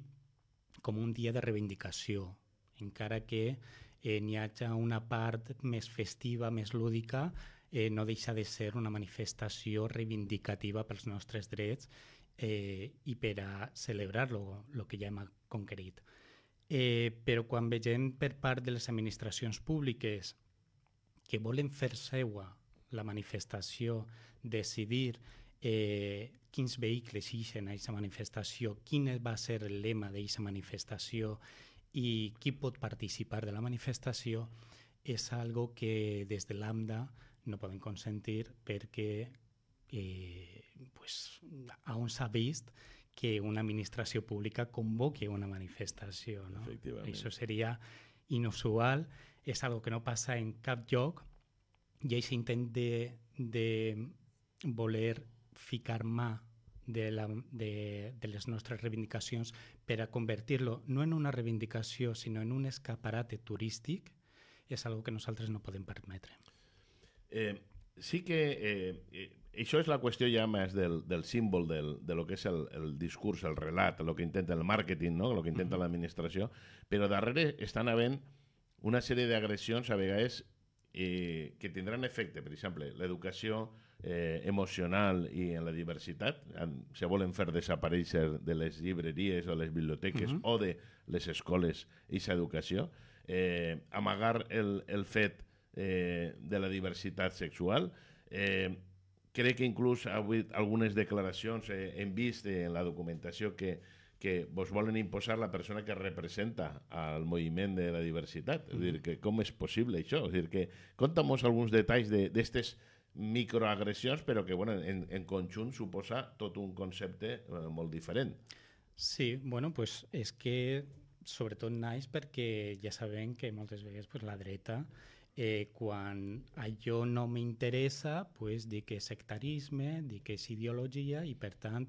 Speaker 4: com un dia de reivindicació, encara que eh, n'hi hagi una part més festiva, més lúdica, eh, no deixa de ser una manifestació reivindicativa pels nostres drets eh, i per a celebrar lo, lo que ja hem conquerit. Eh, però quan vegem per part de les administracions públiques que volen fer seua la manifestació, decidir eh, quins vehicles ixen a aquesta manifestació, quin va ser el lema d'aquesta manifestació i qui pot participar de la manifestació, és algo que des de l'AMDA no poden consentir perquè eh, pues, on s'ha vist que una administració pública convoque una manifestació. No? Això seria inusual, és algo que no passa en cap lloc i aquest intent de, de voler ficar mà de, la, de, de les nostres reivindicacions per a convertir-lo no en una reivindicació, sinó en un escaparate turístic, és algo que nosaltres no podem permetre. Eh, sí que
Speaker 2: eh, eh això és la qüestió ja més del, del símbol del, de lo que és el, el discurs, el relat, el que intenta el màrqueting, no? el que intenta mm -hmm. l'administració, però darrere estan havent una sèrie d'agressions a vegades eh, que tindran efecte, per exemple, l'educació eh, emocional i en la diversitat, en, se volen fer desaparèixer de les llibreries o les biblioteques mm -hmm. o de les escoles i sa educació, eh, amagar el, el fet eh, de la diversitat sexual, eh, crec que inclús ha hagut algunes declaracions, eh, hem vist eh, en la documentació que que vos volen imposar la persona que representa al moviment de la diversitat. És dir, que com és possible això? És dir, que conta'm-nos alguns detalls d'aquestes de, microagressions, però que bueno, en, en conjunt suposa tot un concepte eh, molt diferent.
Speaker 4: Sí, bueno, pues és que sobretot naix perquè ja sabem que moltes vegades pues, la dreta eh, quan allò no m'interessa, pues, dic que és sectarisme, dic que és ideologia i, per tant,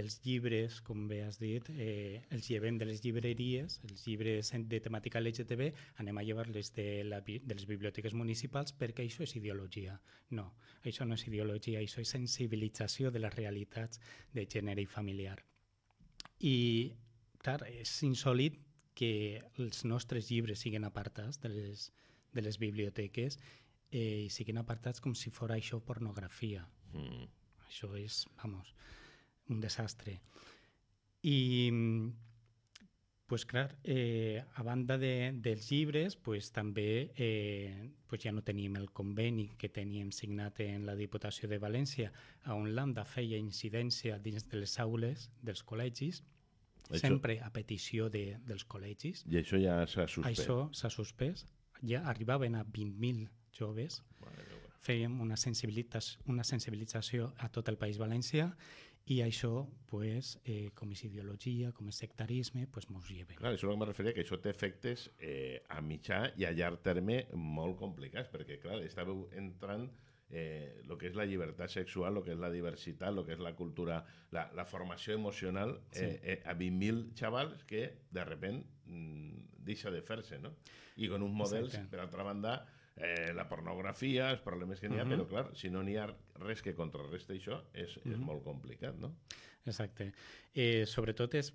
Speaker 4: els llibres, com bé has dit, eh, els llevem de les llibreries, els llibres de temàtica LGTB, anem a llevar-les de, la, de les biblioteques municipals perquè això és ideologia. No, això no és ideologia, això és sensibilització de les realitats de gènere i familiar. I, clar, és insòlid que els nostres llibres siguin apartats de les de les biblioteques eh, i siguin apartats com si fora això pornografia. Mm. Això és, vamos, un desastre. I, pues, clar, eh, a banda de, dels llibres, pues, també eh, pues, ja no teníem el conveni que teníem signat en la Diputació de València, on l'AMDA feia incidència dins de les aules dels col·legis, això... sempre a petició de, dels col·legis. I això ja s'ha suspès. Això s'ha suspès ja arribaven a 20.000 joves. Fèiem una, sensibilització, una sensibilització a tot el País Valencià i això, pues, eh, com és ideologia, com és sectarisme, pues, mos lleva.
Speaker 2: Clar, això és el que me referia, que això té efectes eh, a mitjà i a llarg terme molt complicats, perquè, clar, estàveu entrant eh, lo que es la libertad sexual, lo que es la diversidad, lo que es la cultura, la, la formació emocional sí. eh, eh a 20.000 xavals que de repent mm, deixa de fer-se, no? I con uns models, Exacte. per altra banda, eh, la pornografia, els problemes que n'hi ha, uh -huh. però clar, si no n'hi ha res que contrarreste això, és, uh -huh. és molt complicat,
Speaker 4: no? Exacte. Eh, sobretot és,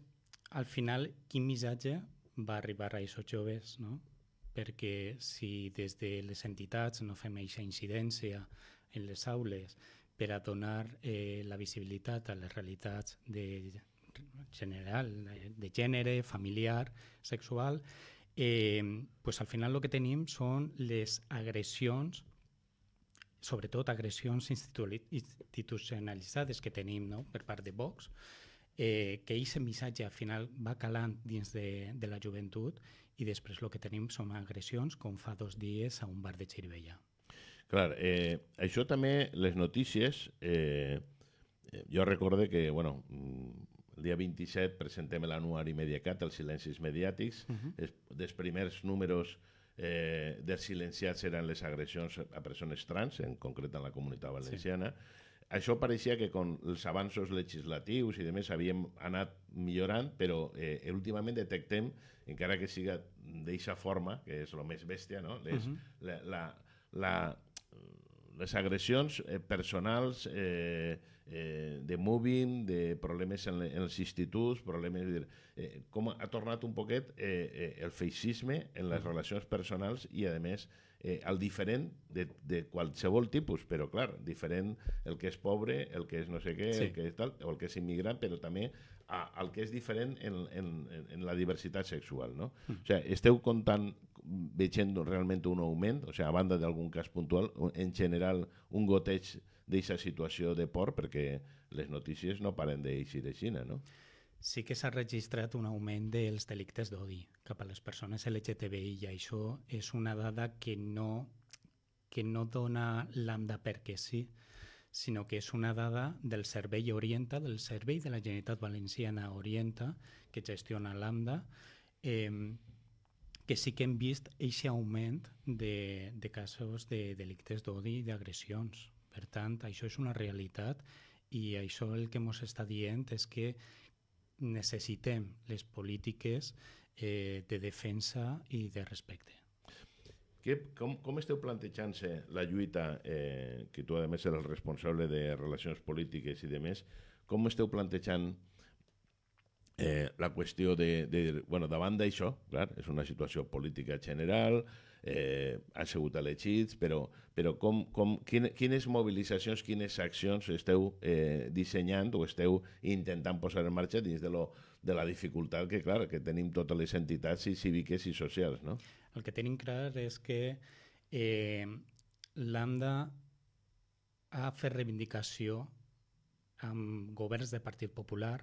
Speaker 4: al final, quin missatge va arribar a aquests joves, no? perquè si des de les entitats no fem aquesta incidència en les aules per a donar eh, la visibilitat a les realitats de general, de gènere, familiar, sexual, eh, pues al final el que tenim són les agressions sobretot agressions institucionalitzades que tenim no? per part de Vox, eh, que aquest missatge al final va calant dins de, de la joventut i després el que tenim són agressions com fa dos dies a un bar de Xirivella.
Speaker 2: Clar, eh, això també, les notícies, eh, eh jo recorde que, bueno, mm, el dia 27 presentem l'anuari Mediacat, els silencis mediàtics, uh mhm. -huh. es, dels primers números eh, dels silenciats eren les agressions a persones trans, en concret en la comunitat valenciana, sí això pareixia que amb els avanços legislatius i de més havíem anat millorant, però eh, últimament detectem, encara que siga d'eixa forma, que és el més bèstia, no? les, uh mhm. -huh. la, la, la, les agressions eh, personals eh, eh, de moving, de problemes en, en els instituts, problemes... Dir, eh, com ha tornat un poquet eh, eh, el feixisme en les mhm. relacions personals i, a més, eh, el diferent de, de qualsevol tipus, però clar, diferent el que és pobre, el que és no sé què, sí. el que és tal, o el que és immigrant, però també a, el que és diferent en, en, en la diversitat sexual. No? Mm. O sigui, esteu comptant, veient realment un augment, o sigui, a banda d'algun cas puntual, en general un goteig d'aquesta situació de por, perquè les notícies no paren d'eixir de Xina, no?
Speaker 4: sí que s'ha registrat un augment dels delictes d'odi cap a les persones LGTBI i això és una dada que no, que no dona lambda perquè sí, sinó que és una dada del Servei Orienta, del Servei de la Generalitat Valenciana Orienta, que gestiona lambda, eh, que sí que hem vist aquest augment de, de casos de delictes d'odi i d'agressions. Per tant, això és una realitat i això el que ens està dient és que necessitem les polítiques eh, de defensa i de respecte.
Speaker 2: Que, com, com esteu plantejant-se la lluita, eh, que tu a més eres el responsable de relacions polítiques i de més, com esteu plantejant eh, la qüestió de, de, bueno, davant d'això, clar, és una situació política general, eh, han sigut elegits, però, però com, com, quin, quines mobilitzacions, quines accions esteu eh, dissenyant o esteu intentant posar en marxa dins de, lo, de la dificultat que, clar, que tenim totes les entitats i cíviques i socials, no?
Speaker 4: El que tenim clar és que eh, l'AMDA ha fet reivindicació amb governs de Partit Popular,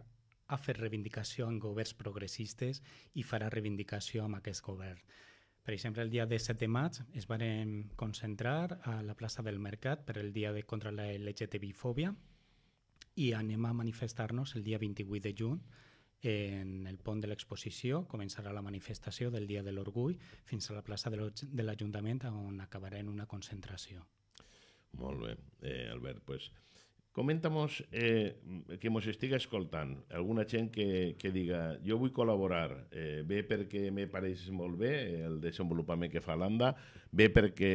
Speaker 4: ha fet reivindicació amb governs progressistes i farà reivindicació amb aquest govern. Per exemple, el dia de 7 de maig es van concentrar a la plaça del Mercat per el dia de contra la LGTB-fòbia i anem a manifestar-nos el dia 28 de juny en el pont de l'exposició començarà la manifestació del Dia de l'Orgull fins a la plaça de l'Ajuntament on acabarà en una concentració.
Speaker 2: Molt bé. Eh, Albert, doncs... Pues Comenta-nos eh, que mos estiga escoltant, alguna gent que, que diga jo vull col·laborar, eh, bé perquè me pareix molt bé el desenvolupament que fa l'ANDA, bé perquè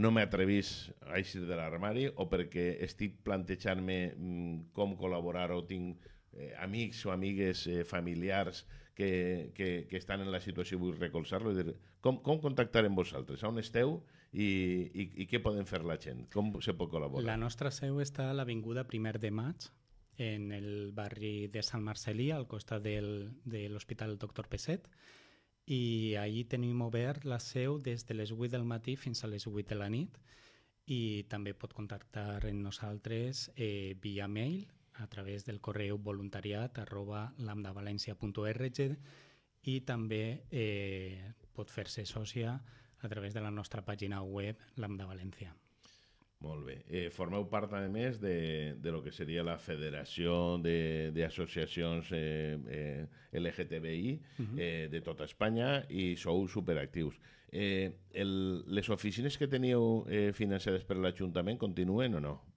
Speaker 2: no m'atrevís a eixir de l'armari o perquè estic plantejant-me mm, com col·laborar o tinc eh, amics o amigues eh, familiars que, que, que estan en la situació i vull recolzar-lo com, com contactar amb vosaltres? On esteu? I, i, i què poden fer la gent? Com se pot col·laborar?
Speaker 4: La nostra seu està a l'Avinguda Primer de Maig, en el barri de Sant Marcelí, al costat del, de l'Hospital Doctor Peset, i allí tenim obert la seu des de les 8 del matí fins a les 8 de la nit i també pot contactar amb nosaltres eh, via mail a través del correu voluntariat arroba lambdavalencia.org i també eh, pot fer-se sòcia a través de la nostra pàgina web, l'AM de València.
Speaker 2: Molt bé. Eh, formeu part, a més, de, de lo que seria la Federació d'Associacions eh, eh, LGTBI uh -huh. eh, de tota Espanya i sou superactius. Eh, el, les oficines que teniu eh, finançades per l'Ajuntament continuen o no?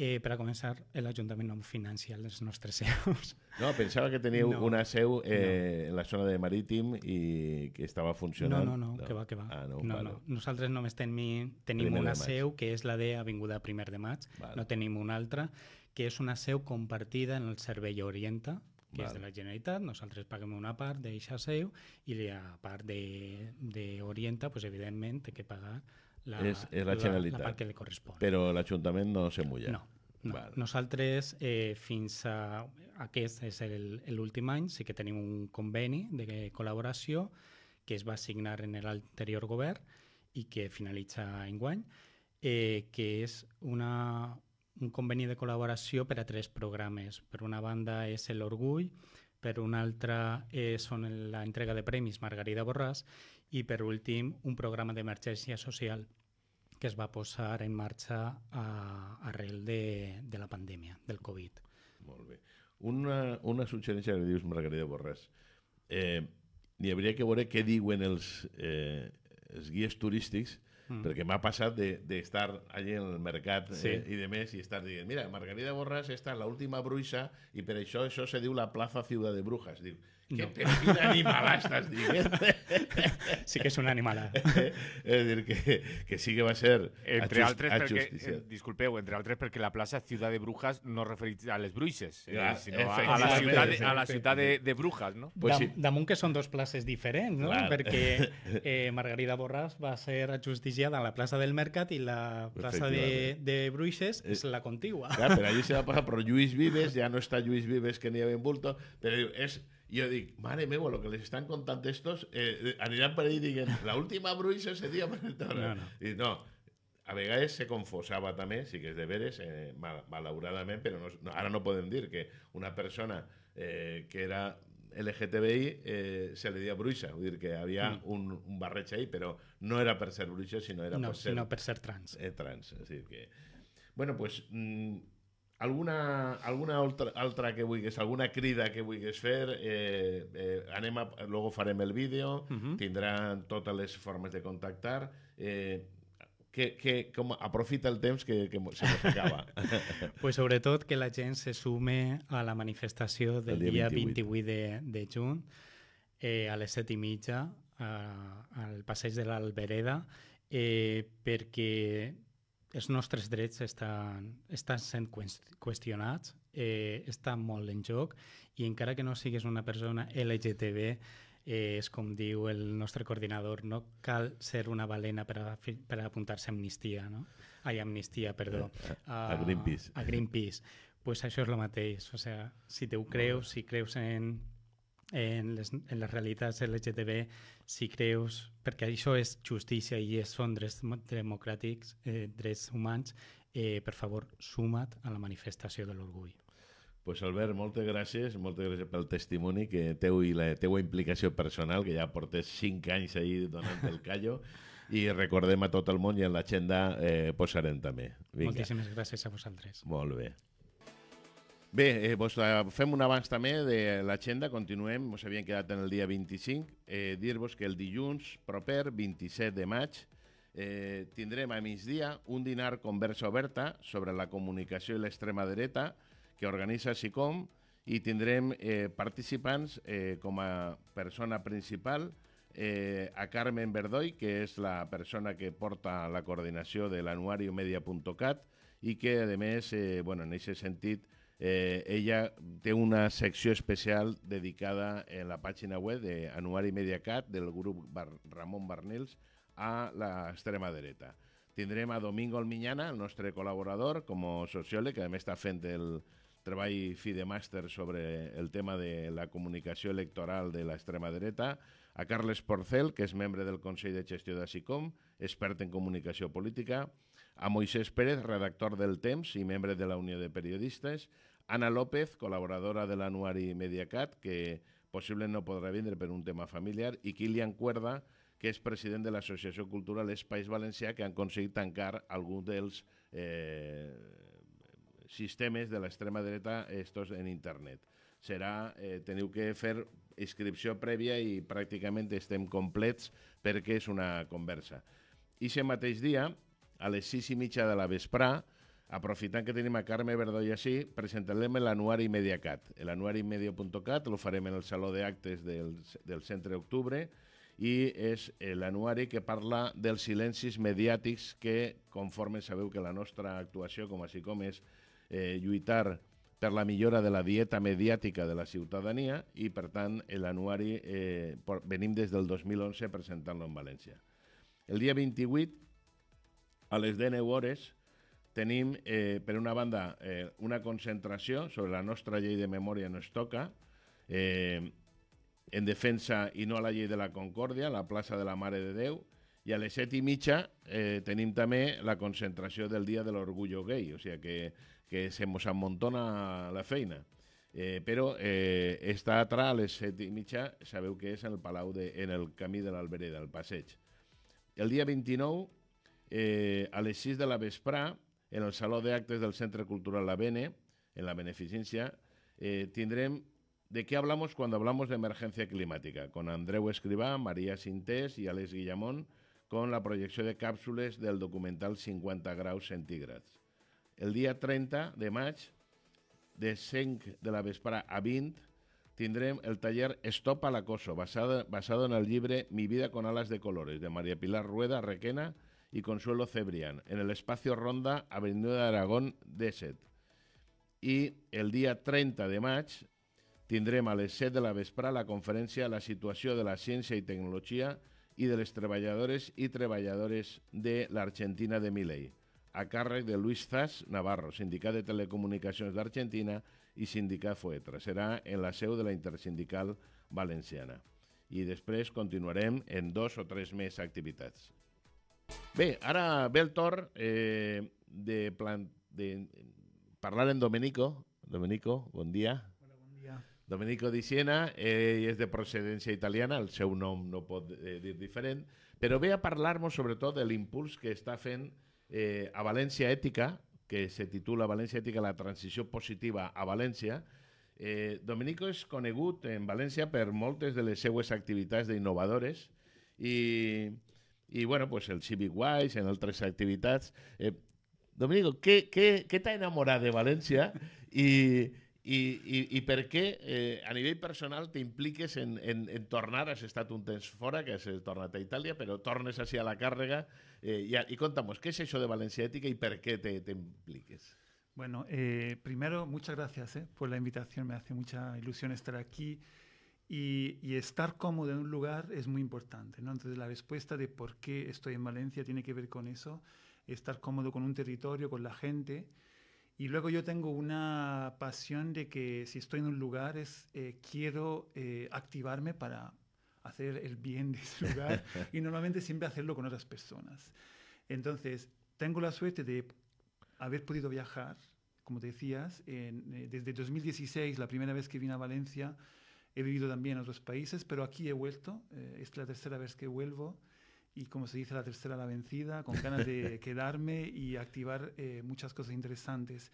Speaker 4: Eh, per a començar, l'Ajuntament no financia les nostres [LAUGHS] seus. No, pensava que teniu no, una
Speaker 2: seu eh, no. en la zona de Marítim i que estava funcionant. No, no, no, no. que va, que va. Ah, no, no, no.
Speaker 4: Nosaltres només tenim, tenim una seu que és la d'Avinguda Primer de Maig, vale. no tenim una altra, que és una seu compartida en el Servei Orienta, que Val. és de la Generalitat, nosaltres paguem una part d'eixa seu i la part d'Orienta, pues, evidentment, té que pagar la, és, és la, la Generalitat. La part que li correspon.
Speaker 2: Però l'Ajuntament no mulla. No,
Speaker 4: no. Vale. Nosaltres, eh, fins a... Aquest és l'últim any, sí que tenim un conveni de col·laboració que es va signar en l'anterior govern i que finalitza en guany, eh, que és una, un conveni de col·laboració per a tres programes. Per una banda és l'Orgull, per una altra eh, són l'entrega de premis Margarida Borràs i, per últim, un programa d'emergència social que es va posar en marxa a, arrel de, de la pandèmia, del Covid. Molt bé.
Speaker 2: Una, una suggerència que dius, Margarida Borràs. Eh, hi hauria que veure què diuen els, eh, els guies turístics Mm. perquè m'ha passat d'estar de, de estar en el mercat eh, sí. eh, i de més i estar dient, mira, Margarida Borràs està en l'última bruixa i per això això se diu la plaça Ciudad de Brujas. Dic, no. Que, pero quina animalada estás sí que és una animalada. [LAUGHS] és dir, que, que sí que va ser entre altres perquè, eh, disculpeu, entre altres
Speaker 4: perquè la plaça Ciutat de Brujas no referit a les bruixes, eh, ah, sinó a, a, la ciutat, a la ciutat de, de Brujas, no? Pues sí. Damunt que són dos places diferents, no? Clar. Perquè [LAUGHS] eh, Margarida Borràs va ser ajusticiada a la plaça del Mercat i la plaça de, de Bruixes és eh, la contigua.
Speaker 2: Clar, però allí [LAUGHS] se va passar per Lluís Vives, ja no està Lluís Vives que n'hi havia en bulto, però és... Y yo digo, madre mía, lo que les están contando estos, eh, nivel para ahí digan, la última bruixa ese día y no. no, a se confosaba también, sí que es de veres, eh, ahora no, pueden decir que una persona eh, que era LGTBI eh, se le dio bruisa. es decir que había mm. un, barreche ahí, pero no era per ser bruisa, sino era no, ser, ser trans. Eh, trans, es que... Bueno, pues... Mm, alguna, alguna altra, altra que vulguis, alguna crida que vulguis fer, eh, eh, anem a, logo farem el vídeo, uh -huh. tindran totes les formes de contactar. Eh, que, que com aprofita el temps que, que se nos acaba.
Speaker 1: [LAUGHS]
Speaker 4: pues sobretot que la gent se sume a la manifestació del dia, dia 28, 28 de, de juny eh, a les set i mitja eh, al passeig de l'Albereda eh, perquè els nostres drets estan, estan sent qüestionats, eh, estan molt en joc i encara que no siguis una persona LGTB, eh, és com diu el nostre coordinador, no cal ser una balena per, a, per apuntar-se a amnistia, no? Ai, amnistia, perdó. Eh, eh, a, ah, a Greenpeace. A Greenpeace. Pues això és el mateix, o sea, si te ho creus, si creus en en les, en les realitats LGTB, si creus, perquè això és justícia i és, són drets democràtics, eh, drets humans, eh, per favor, suma't a la manifestació de l'orgull.
Speaker 2: Pues Albert, moltes gràcies, moltes gràcies pel testimoni que teu i la teua implicació personal, que ja portes cinc anys ahí donant el callo, [LAUGHS] i recordem a tot el món i en l'agenda eh, posarem també. Vinga. Moltíssimes gràcies a vosaltres. Molt bé. Bé, eh, doncs fem un abans també de l'agenda, continuem, ens havíem quedat en el dia 25. Eh, Dir-vos que el dilluns proper, 27 de maig, eh, tindrem a migdia un dinar conversa oberta sobre la comunicació i l'extrema dreta que organitza SICOM i tindrem eh, participants eh, com a persona principal eh, a Carmen Verdoi, que és la persona que porta la coordinació de l'anuariomedia.cat i que, a més, eh, bueno, en aquest sentit, Eh, ella té una secció especial dedicada en la pàgina web d'Anuari Mediacat del grup Bar Ramon Barnils a l'extrema dreta. Tindrem a Domingo Alminyana, el nostre col·laborador com a sociòleg, que a més està fent el treball fi de màster sobre el tema de la comunicació electoral de l'extrema dreta, a Carles Porcel, que és membre del Consell de Gestió de SICOM, expert en comunicació política, a Moisés Pérez, redactor del Temps i membre de la Unió de Periodistes, Anna López, col·laboradora de l'anuari Mediacat, que possiblement no podrà vindre per un tema familiar, i Kilian Cuerda, que és president de l'Associació Cultural Espais Valencià, que han aconseguit tancar algun dels eh, sistemes de l'extrema dreta estos en internet. Serà, eh, teniu que fer inscripció prèvia i pràcticament estem complets perquè és una conversa. I aquest mateix dia, a les 6 i mitja de la vesprà, aprofitant que tenim a Carme Verdó i així, presentarem l'anuari Mediacat. L'anuari media.cat lo farem en el Saló d'Actes del, del Centre d'Octubre i és eh, l'anuari que parla dels silencis mediàtics que conforme sabeu que la nostra actuació, com així com és, eh, lluitar per la millora de la dieta mediàtica de la ciutadania i, per tant, l'anuari eh, venim des del 2011 presentant-lo en València. El dia 28 a les 19 hores tenim, eh, per una banda, eh, una concentració sobre la nostra llei de memòria no es toca, eh, en defensa i no a la llei de la Concòrdia, a la plaça de la Mare de Déu, i a les set i mitja eh, tenim també la concentració del Dia de l'Orgullo Gay, o sigui que, que se mos amontona la feina. Eh, però eh, està atrás a les set i mitja, sabeu que és en el Palau de, en el camí de l'Albereda, el passeig. El dia 29 eh, a les 6 de la vesprà, en el Saló d'Actes del Centre Cultural La Bene, en la Beneficència, eh, tindrem ¿De què hablamos quan hablamos de climàtica, climática? Con Andreu Escrivà, Maria Sintés i Àlex Guillamón, con la proyección de càpsules del documental 50 graus centígrados. El día 30 de maig, de 5 de la vesprà a 20, tindrem el taller Stop al acoso, basado, basado en el llibre Mi vida con alas de colores, de María Pilar Rueda Requena y Consuelo Cebrián, en el espacio Ronda, Avenida de Aragón, Deset. Y el día 30 de maig tindrem a les 7 de la vespre la conferència La situació de la ciència i tecnologia i de les treballadores i treballadores de l'Argentina de Milei, a càrrec de Luis Zas Navarro, sindicat de telecomunicacions d'Argentina i sindicat Foetra. Serà en la seu de la intersindical valenciana. I després continuarem en dos o tres més activitats. Bé, ara ve el torn eh, de, plan, de parlar en Domenico. Domenico, bon dia. Hola, bon dia. Domenico Di Siena, eh, és de procedència italiana, el seu nom no pot eh, dir diferent, però ve a parlar-nos sobretot de l'impuls que està fent eh, a València Ètica, que se titula València Ètica, la transició positiva a València. Eh, Domenico és conegut en València per moltes de les seues activitats d'innovadores i Y bueno, pues el Civic Wise, en otras actividades. Eh, ¿qué qué què, què de Valencia y por qué per qué eh, a nivel personal te en, en, en tornar? Has estat un temps fora, que has el a Italia, pero tornes así a la carga eh, y conta'mos, ¿qué es eso de Valencia Ética y por qué te impliques?
Speaker 5: Bueno, eh, primero, muchas gracias por la invitación. Me hace mucha ilusión estar aquí. Y, estar cómodo en un lugar es muy importante, ¿no? Entonces la respuesta de por qué estoy en Valencia tiene que ver con eso, estar cómodo con un territorio, con la gente. Y luego yo tengo una pasión de que si estoy en un lugar es, eh, quiero eh, activarme para hacer el bien de ese lugar [LAUGHS] y normalmente siempre hacerlo con otras personas. Entonces, tengo la suerte de haber podido viajar, como te decías, eh, desde 2016, la primera vez que vine a Valencia, He vivido también en otros países, pero aquí he vuelto. Eh, es la tercera vez que vuelvo y, como se dice, la tercera la vencida, con ganas de [LAUGHS] quedarme y activar eh, muchas cosas interesantes.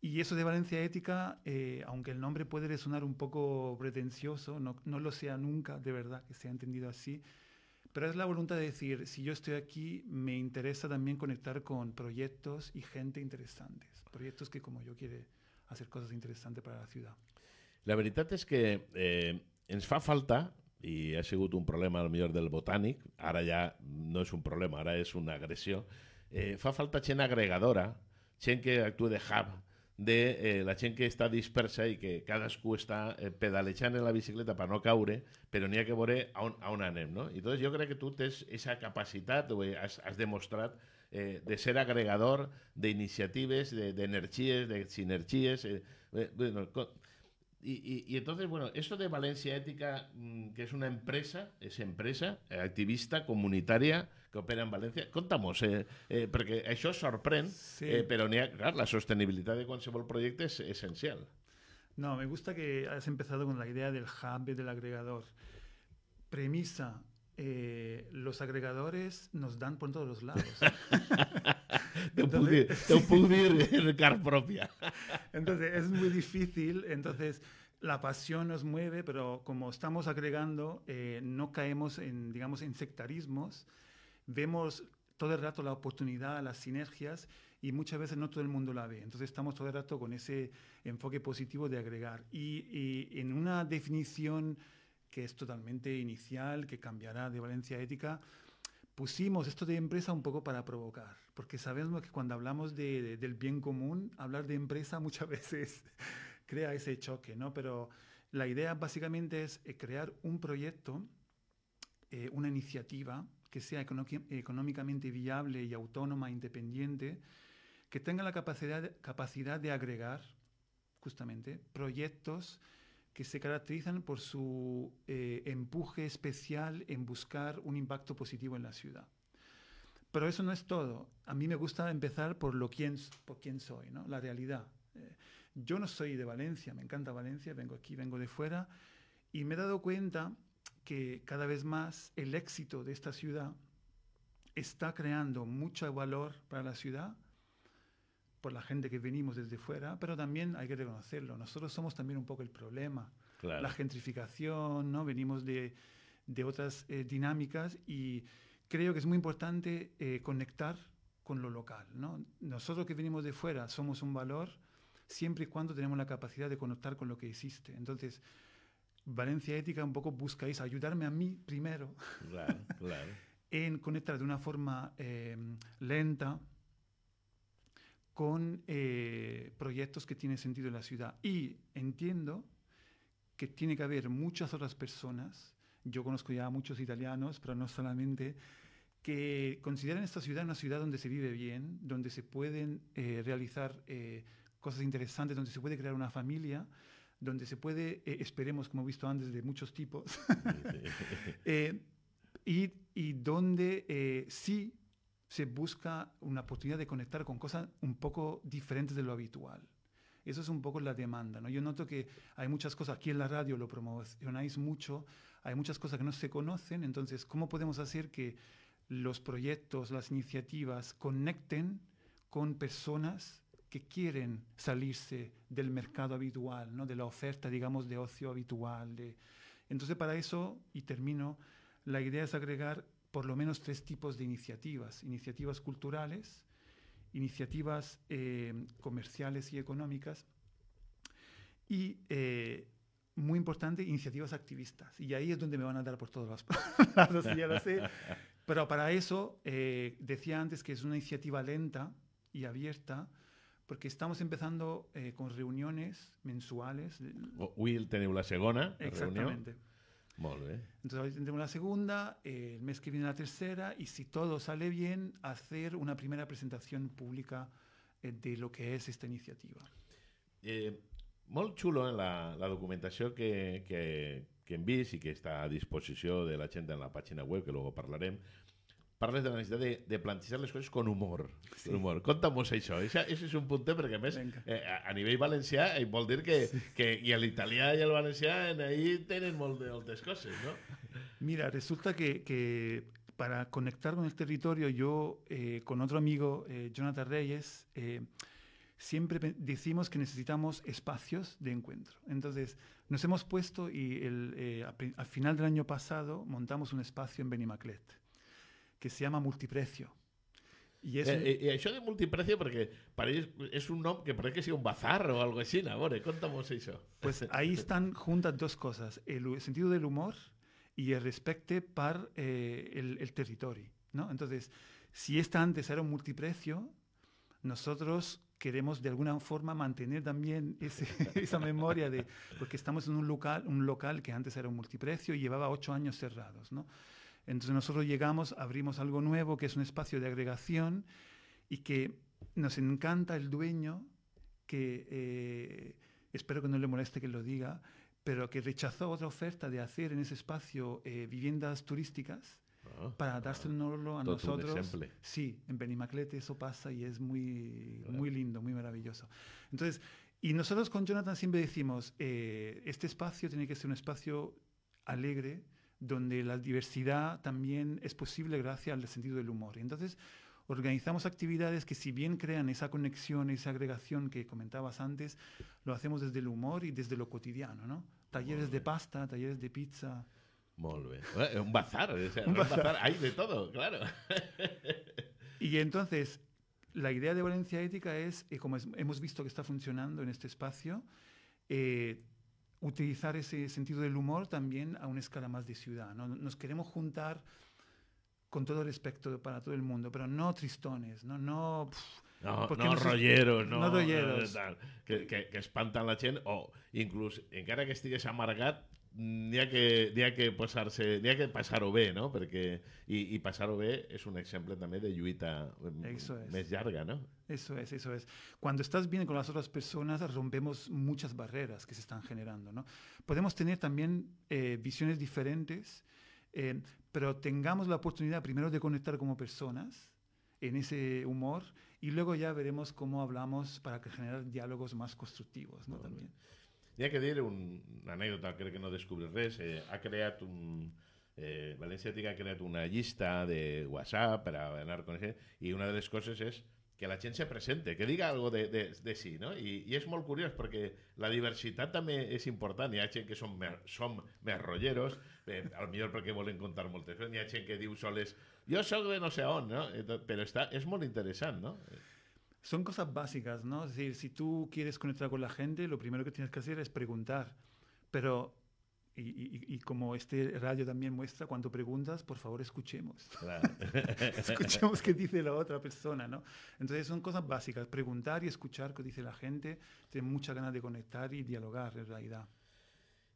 Speaker 5: Y eso de Valencia Ética, eh, aunque el nombre puede resonar un poco pretencioso, no, no lo sea nunca, de verdad, que sea entendido así, pero es la voluntad de decir, si yo estoy aquí, me interesa también conectar con proyectos y gente interesantes, proyectos que como yo quiere hacer cosas interesantes para la ciudad.
Speaker 2: La veritat és que eh, ens fa falta, i ha sigut un problema al millor del botànic, ara ja no és un problema, ara és una agressió, eh, fa falta gent agregadora, gent que actua de hub, de eh, la gent que està dispersa i que cadascú està eh, pedalejant en la bicicleta per no caure, però n'hi ha que veure a on, on anem, no? I Llavors jo crec que tu tens aquesta capacitat, o has, has demostrat, eh, de ser agregador d'iniciatives, d'energies, de, de sinergies... Eh, eh, bueno, Y, entonces, bueno, esto de Valencia Ética, mm, que es una empresa, es empresa eh, activista, comunitaria, que opera en Valencia, contamos, eh, eh, porque eso sorprende, pero la sostenibilidad de cualquier proyecto es esencial.
Speaker 5: No, me gusta que has empezado con la idea del hub, del agregador. Premisa, los agregadores nos dan por todos los lados. [LAUGHS] [LAUGHS] de entonces, pudir, de propia. [LAUGHS] Entonces, es muy difícil. Entonces, la pasión nos mueve, pero como estamos agregando, eh, no caemos en, digamos, en sectarismos. Vemos todo el rato la oportunidad, las sinergias, y muchas veces no todo el mundo la ve. Entonces, estamos todo el rato con ese enfoque positivo de agregar. y en una definición que es totalmente inicial, que cambiará de valencia ética, pusimos esto de empresa un poco para provocar porque sabemos que cuando hablamos del bien común, hablar de empresa [LAUGHS] muchas veces crea ese choque, ¿no? Pero la idea básicamente es eh, crear un proyecto, eh, una iniciativa que sea económicamente viable y autónoma, independiente, que tenga la capacidad, capacidad de agregar justamente proyectos que se caracterizan por su eh, empuje especial en buscar un impacto positivo en la ciudad. Pero eso no es todo. A mí me gusta empezar por lo quién, por quién soy, ¿no? la realidad. Eh, yo no soy de Valencia, me encanta Valencia, vengo aquí, vengo de fuera, y me he dado cuenta que cada vez más el éxito de esta ciudad está creando mucho valor para la ciudad, por la gente que venimos desde fuera, pero también hay que reconocerlo, nosotros somos también un poco el problema. La gentrificación, ¿no? venimos de, de otras eh, dinámicas y creo que es muy importante eh, conectar con lo local. ¿no? Nosotros que venimos de fuera somos un valor siempre y cuando tenemos la capacidad de conectar con lo que existe. Entonces, Valencia Ética un poco busca ayudarme a mí primero. [LAUGHS] Claro, claro. [LAUGHS] en conectar de una forma em, lenta con eh, proyectos que tienen sentido en la ciudad. Y entiendo que tiene que haber muchas otras personas. Yo conozco ya a muchos italianos, pero no solamente que consideren esta ciudad una ciudad donde se vive bien, donde se pueden eh, realizar eh, cosas interesantes, donde se puede crear una familia, donde se puede, eh, esperemos, como he visto antes, de muchos tipos, [LAUGHS] [LAUGHS] y, y, donde sí se busca una oportunidad de conectar con cosas un poco diferentes de lo habitual. Eso es un poco la demanda. ¿no? Yo noto que hay muchas cosas, aquí en la radio lo promocionáis mucho, hay muchas cosas que no se conocen, entonces, ¿cómo podemos hacer que los proyectos, las iniciativas conecten con personas que quieren salirse del mercado habitual, ¿no? de la oferta, digamos, de ocio habitual. Entonces, para eso, y termino, la idea es agregar por lo menos tres tipos de iniciativas. Iniciativas culturales, iniciativas eh, comerciales y económicas y, eh, muy importante, iniciativas activistas. Y ahí es donde me van a dar por todas las [LAUGHS] lados, pero para eso, eh, decía antes que es una iniciativa lenta y abierta, porque estamos empezando eh, con reuniones mensuales.
Speaker 2: Will tenemos la segunda. Exactamente. Reunión.
Speaker 5: Entonces hoy tendremos la segunda, eh, el mes que viene la tercera, y si todo sale bien, hacer una primera presentación pública de lo que es esta iniciativa.
Speaker 2: Eh, muy chulo ¿eh? la, la que, que, que que está a disposición de la gente en la página web, que luego hablaré parles de la necesidad de, de las cosas con humor. Con humor. contam un punto, porque eh, a a, nivel valenciano, y eh, que, sí. que i l'italià el valenciano ahí tienen molt de, cosas, no?
Speaker 5: Mira, resulta que, para conectar con el territorio yo, eh, con otro amigo, Jonathan Reyes, siempre decimos que necesitamos espacios de encuentro. Entonces, nos hemos puesto y el, eh, al final del año pasado montamos un espacio en Benimaclet que se llama Multiprecio.
Speaker 2: Y eh, eh, eso de multiprecio porque para ellos es un nombre que parece que sea un bazar o algo así, amor, contamos eso.
Speaker 5: Pues [LAUGHS] ahí están juntas dos cosas, el sentido del humor y el respeto para el, el, territorio, ¿no? Entonces, si esta antes era un multiprecio, nosotros queremos de alguna forma mantener también [LAUGHS] esa memoria de, porque estamos en un local, un local que antes era un multiprecio y llevaba ocho años cerrados, Entonces nosotros llegamos, abrimos algo nuevo que es un espacio de agregación y que nos encanta el dueño que, eh, espero que no le moleste que lo diga, pero que rechazó otra oferta de hacer en ese espacio eh, viviendas turísticas para dárselo a nosotros. Sí, en Benimaclete eso pasa y es muy, muy lindo, muy maravilloso. Entonces, y nosotros con Jonathan siempre decimos, eh, este espacio tiene que ser un espacio alegre, donde la diversidad también es posible gracias al sentido del humor. Entonces, organizamos actividades que si bien crean esa conexión, esa agregación que comentabas antes, lo hacemos desde el humor y desde lo cotidiano, ¿no? Talleres de pasta, talleres de pizza. Molt es eh, un [LAUGHS] bazar, Hay de todo, claro. y [LAUGHS] entonces, la idea de Valencia Ética es, eh, como hemos visto que está funcionando en este espacio, eh, utilizar ese sentido del humor también a una escala más de ciudad. ¿no? Nos queremos juntar con todo respeto para todo el mundo, pero no tristones, no, no,
Speaker 2: rolleros, no, rolleros. que, espantan la gente o incluso encara que estigues amargat Día que, pasar o que día que no? Y y o passar es un ejemplo también de lluita em, eso no?
Speaker 5: Eso es, eso es. Cuando estás bien con las otras personas, rompemos muchas barreras que se están generando, ¿no? Podemos tener también eh, visiones diferentes, eh, pero tengamos la oportunidad primero de conectar como personas en ese humor y luego ya veremos cómo hablamos para generar diálogos más constructivos, ¿no? También.
Speaker 2: N'hi ha que dir un, una anècdota, crec que no descobre res. Eh, ha creat un... Eh, València TIC ha creat una llista de WhatsApp per a anar coneixent i una de les coses és que la gent se presente, que diga algo de, de, de sí, no? I, I és molt curiós perquè la diversitat també és important. Hi ha gent que som, mer, som més rolleros, eh, al millor perquè volen contar moltes coses. Hi ha gent que diu soles, jo sóc de
Speaker 5: no sé on, no? Però està, és molt interessant, no? Eh, son cosas básicas, ¿no? Es decir, si tú quieres conectar con la gente, lo primero que tienes que hacer es preguntar. Pero, y, como este radio también muestra, cuando preguntas, por favor, escuchemos. [LAUGHS] escuchemos qué dice la otra persona, ¿no? Entonces, son cosas básicas. Preguntar y escuchar qué dice la gente. Tienes mucha ganas de conectar y dialogar, en realidad.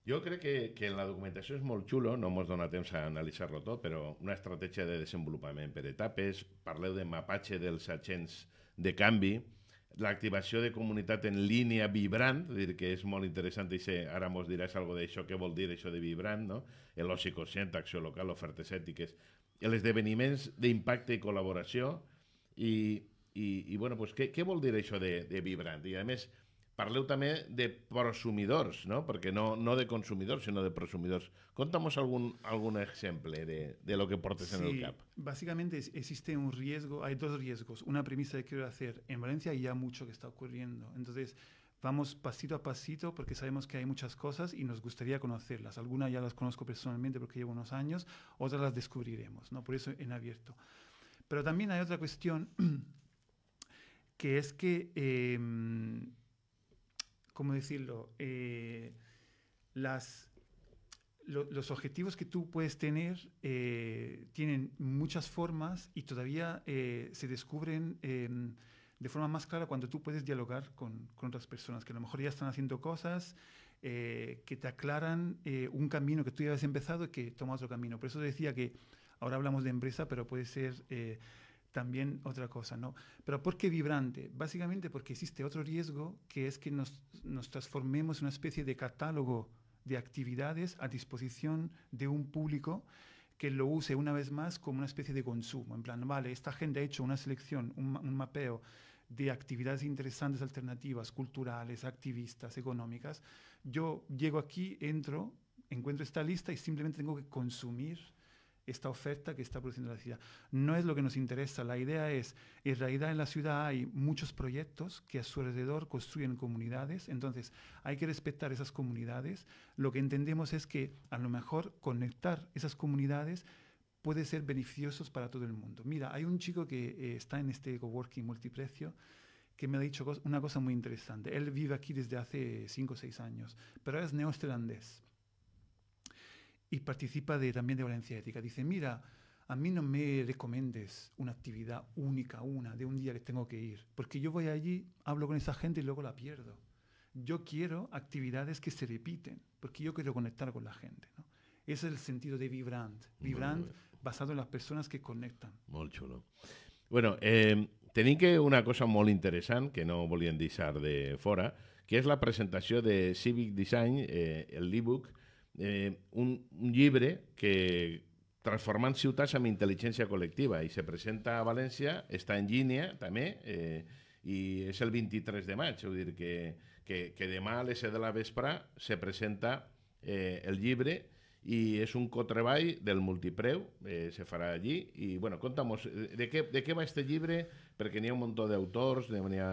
Speaker 2: Yo creo que, que en la documentación es muy chulo. no hemos dona temps a analizarlo todo, pero una estrategia de desenvolvimiento en etapes, parleu de mapache, dels agents de canvi, l'activació de comunitat en línia vibrant, és dir, que és molt interessant, i sé, ara mos diràs alguna d'això, què vol dir això de vibrant, no? l'oci conscient, acció local, ofertes ètiques, els esdeveniments d'impacte i col·laboració, i, i, i bueno, pues, què, què vol dir això de, de vibrant? I a més, parleu también de prosumidores, no? Porque no, no de consumidores, sino de prosumidores. Contamos algún, algún ejemplo de, de lo que portes en el CAP.
Speaker 5: Básicamente existe un riesgo, hay dos riesgos. Una premisa que quiero hacer. En Valencia hay ya mucho que está ocurriendo. Entonces, vamos pasito a pasito porque sabemos que hay muchas cosas y nos gustaría conocerlas. Algunas ya las conozco personalmente porque llevo unos años, otras las descubriremos, ¿no? Por eso en abierto. Pero también hay otra cuestión [CLEARS THROAT] que es que... Em, ¿cómo decirlo? Eh, las, los objetivos que tú puedes tener eh, tienen muchas formas y todavía eh, se descubren em, de forma más clara cuando tú puedes dialogar con, otras personas que a lo mejor ya están haciendo cosas que te aclaran un camino que tú ya habías empezado y que tomas otro camino. Por eso decía que ahora hablamos de empresa, pero puede ser también otra cosa, ¿no? Pero ¿por qué vibrante? Básicamente porque existe otro riesgo que es que nos, transformemos en una especie de catálogo de actividades a disposición de un público que lo use una vez más como una especie de consumo. En plan, vale, esta gente ha hecho una selección, un mapeo de actividades interesantes, alternativas, culturales, activistas, económicas. Yo llego aquí, entro, encuentro esta lista y simplemente tengo que consumir esta oferta que está produciendo la ciudad. No es lo que nos interesa, la idea es, en realidad en la ciudad hay muchos proyectos que a su alrededor construyen comunidades, entonces hay que respetar esas comunidades. Lo que entendemos es que a lo mejor conectar esas comunidades puede ser beneficioso para todo el mundo. Mira, hay un chico que eh, está en este coworking multiprecio que me ha dicho una cosa muy interesante. Él vive aquí desde hace 5 o 6 años, pero es neozelandés y participa de, también de Valencia Ética. Dice, mira, a mí no me recomiendes una actividad única, una, de un día que tengo que ir, porque yo voy allí, hablo con esa gente y luego la pierdo. Yo quiero actividades que se repiten, porque yo quiero conectar con la gente. ¿no? Ese es el sentido de Vibrant. Vibrant basado en las personas que conectan. Muy chulo.
Speaker 2: Bueno, eh, que una cosa muy interesante que no volví a envisar de fora, que es la presentación de Civic Design, eh, el ebook eh, un, un llibre que Transformant ciutats amb intel·ligència col·lectiva i se presenta a València, està en línia també eh, i és el 23 de maig, vull dir que, que, que demà a les 7 de la vespre se presenta eh, el llibre i és un cotreball del multipreu, eh, se farà allí, i bueno, conta'm, eh, de què, de què va este llibre? Perquè n'hi ha un munt d'autors, n'hi ha...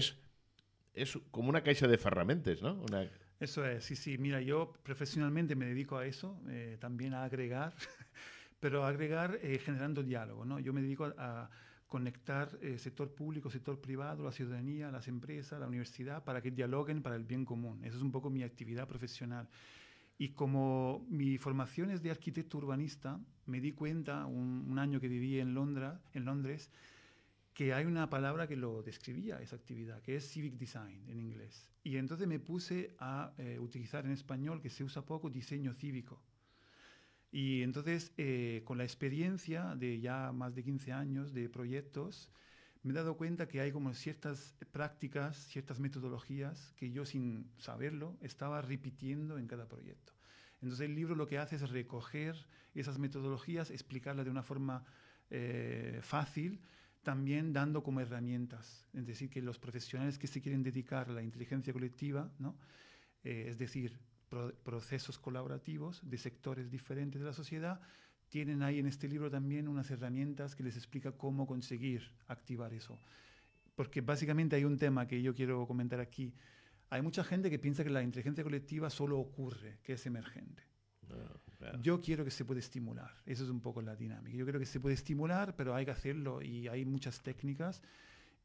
Speaker 2: és, és com una caixa de ferramentes, no? Una...
Speaker 5: Eso es, sí, sí. Mira, yo profesionalmente me dedico a eso, eh, también a agregar, [LAUGHS] pero agregar eh, generando diálogo, ¿no? Yo me dedico a, conectar eh, sector público, sector privado, la ciudadanía, las empresas, la universidad, para que dialoguen para el bien común. Esa es un poco mi actividad profesional. Y como mi formación es de arquitecto urbanista, me di cuenta un, un año que viví en, Londra, en Londres que hay una palabra que lo describía esa actividad, que es civic design en inglés. Y entonces me puse a eh, utilizar en español, que se usa poco, diseño cívico. Y entonces, eh, con la experiencia de ya más de 15 años de proyectos, me he dado cuenta que hay como ciertas prácticas, ciertas metodologías que yo sin saberlo estaba repitiendo en cada proyecto. Entonces el libro lo que hace es recoger esas metodologías, explicarlas de una forma eh, fácil también dando como herramientas, es decir, que los profesionales que se quieren dedicar a la inteligencia colectiva, ¿no? Eh, es decir, procesos colaborativos de sectores diferentes de la sociedad, tienen ahí en este libro también unas herramientas que les explica cómo conseguir activar eso. Porque básicamente hay un tema que yo quiero comentar aquí. Hay mucha gente que piensa que la inteligencia colectiva solo ocurre, que es emergente. Ah. Yo quiero que se puede estimular. eso es un poco la dinámica. Yo creo que se puede estimular, pero hay que hacerlo y hay muchas técnicas.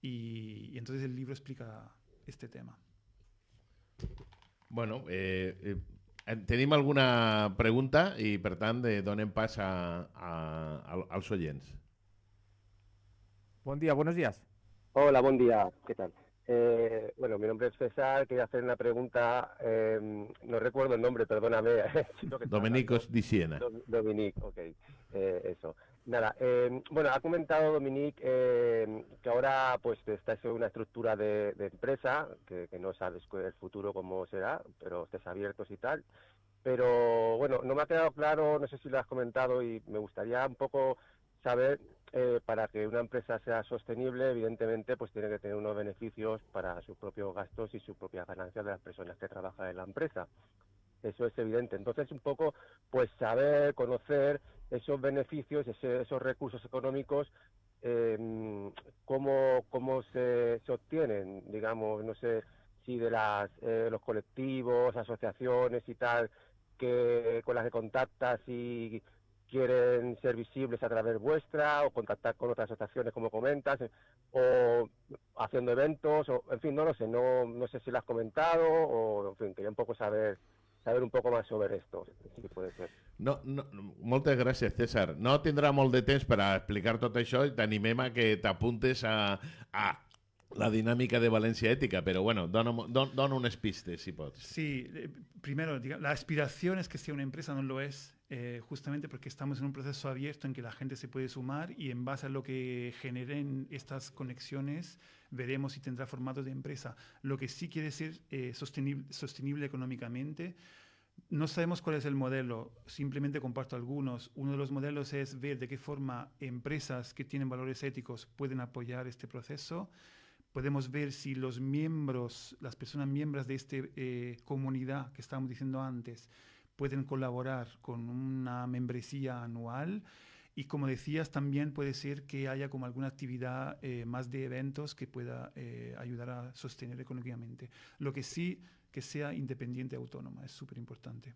Speaker 5: Y, entonces el libro explica este tema.
Speaker 2: Bueno, eh, eh, eh, tenemos alguna pregunta y por de, Don en a, a, a,
Speaker 1: Buen día, buenos días. Hola, buen día. ¿Qué tal? Eh, bueno, mi nombre es César, quería hacer una pregunta, em, no recuerdo el nombre, perdóname. [LAUGHS]
Speaker 2: Dominico Di
Speaker 1: Dominic, ok, eh, eso. Nada, em, bueno, ha comentado Dominic em, que ahora pues está en una estructura de, empresa, que, no sabes el futuro cómo será, pero estés abiertos y tal. Pero bueno, no me ha quedado claro, no sé si lo has comentado y me gustaría un poco saber eh, para que una empresa sea sostenible, evidentemente, pues tiene que tener unos beneficios para sus propios gastos y sus propias ganancias de las personas que trabajan en la empresa. Eso es evidente. Entonces, un poco, pues saber, conocer esos beneficios, esos recursos económicos, em, cómo, cómo se, se, obtienen, digamos, no sé si de las, eh, los colectivos, asociaciones y tal, que con las que contactas y quieren ser visibles a través vuestra o contactar con otras asociaciones como comentas o haciendo eventos o en fin no lo sé no no sé si lo has comentado o en fin quería un poco saber saber un poco más sobre esto si puede ser
Speaker 2: no, no, César. No tendrá molt de temps explicar tot això i t'animem a que te a, a la dinámica de Valencia ética, pero bueno, dona un unas si puedes.
Speaker 5: Sí, eh, primero, la aspiración es que sea una empresa, no lo es. Eh, justamente porque estamos en un proceso abierto en que la gente se puede sumar y en base a lo que generen estas conexiones veremos si tendrá formato de empresa. Lo que sí quiere decir eh, sostenible, económicamente. No sabemos cuál es el modelo, simplemente comparto algunos. Uno de los modelos es ver de qué forma empresas que tienen valores éticos pueden apoyar este proceso. Podemos ver si los miembros, las personas miembros de esta eh, comunidad que estábamos diciendo antes, pueden colaborar con una membresía anual. Y como decías, también puede ser que haya como alguna actividad eh, más de eventos que pueda eh, ayudar a sostener económicamente. Lo que sí que sea independiente autónoma es súper importante.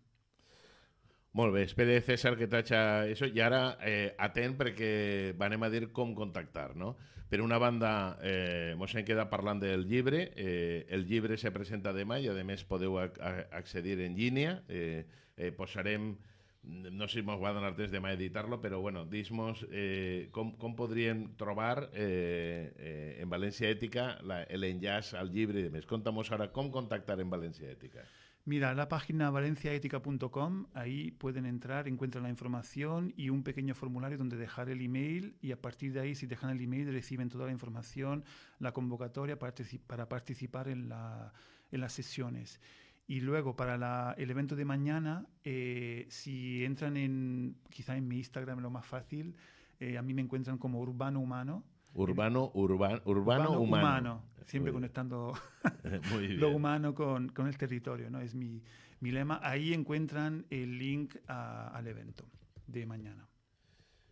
Speaker 2: Molt bé, espere César que tacha eso eso. ahora eh, atén, porque van a dir com contactar. No? pero una banda, eh, mos hablando del libre eh, el libre se presenta de mayo, además puedo acceder en línea eh, no sé si hemos va antes de editarlo, pero bueno, dismos, eh, cómo podrían trobar eh, Valencia eh, en el Ètica al libre de mes? Contamos ahora cómo contactar en Valencia Ética.
Speaker 5: Mira, la página valenciaética.com, ahí pueden entrar, encuentran la información y un pequeño formulario donde dejar el email y a partir de ahí, si dejan el email, reciben toda la información, la convocatoria para, participar en las sesiones. Y luego para el evento de mañana, eh, si entran en, quizá en mi Instagram lo más fácil, eh, a mí me encuentran como Urbano Humano.
Speaker 2: Urbano, urbano, urbano, humano. siempre
Speaker 5: conectando [LAUGHS] [LAUGHS] lo humano con, el territorio, ¿no? Es mi, lema. Ahí encuentran el link al evento de mañana.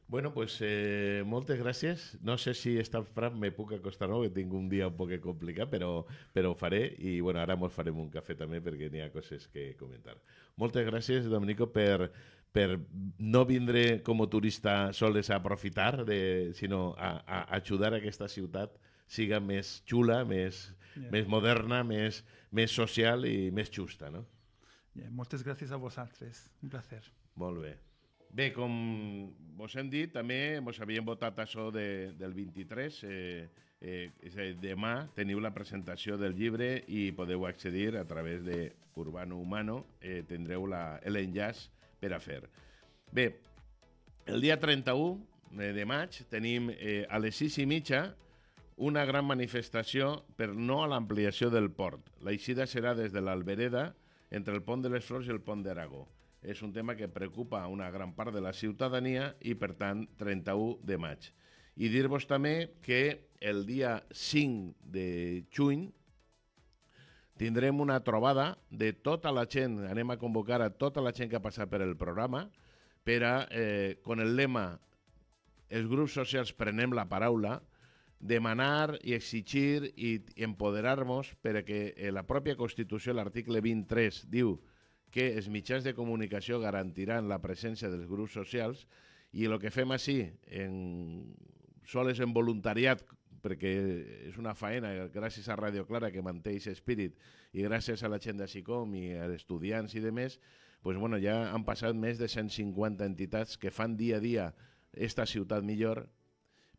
Speaker 2: Bueno, pues eh, moltes gràcies. No sé si esta Fran me puc acostar, no? que tinc un dia un poc complicat, però, però ho faré i bueno, ara ens farem un cafè també perquè n'hi ha coses que comentar. Moltes gràcies, Domenico, per, per no vindre com a turista soles a aprofitar, de, sinó a, a ajudar a aquesta ciutat siga més xula, més, yeah. més moderna, més, més social i més justa. No?
Speaker 5: Yeah, moltes gràcies a vosaltres. Un placer.
Speaker 2: Molt bé. Bé, com vos hem dit, també vos havíem votat això de, del 23. Eh, eh, és a dir, demà teniu la presentació del llibre i podeu accedir a través de Urbano Humano. Eh, tindreu l'enllaç per a fer. Bé, el dia 31 de maig tenim eh, a les 6 i mitja una gran manifestació per no a l'ampliació del port. L'eixida serà des de l'Albereda, entre el pont de les Flors i el pont d'Aragó és un tema que preocupa a una gran part de la ciutadania i, per tant, 31 de maig. I dir-vos també que el dia 5 de juny tindrem una trobada de tota la gent, anem a convocar a tota la gent que ha passat per el programa, per a, eh, con el lema els grups socials prenem la paraula, demanar i exigir i empoderar-nos perquè eh, la pròpia Constitució, l'article 23, diu que que els mitjans de comunicació garantiran la presència dels grups socials i el que fem així en soles en voluntariat perquè és una faena, gràcies a Radio Clara que manté aquest espírit i gràcies a la gent de SICOM i a estudiants i demés, pues, bueno, ja han passat més de 150 entitats que fan dia a dia esta ciutat millor,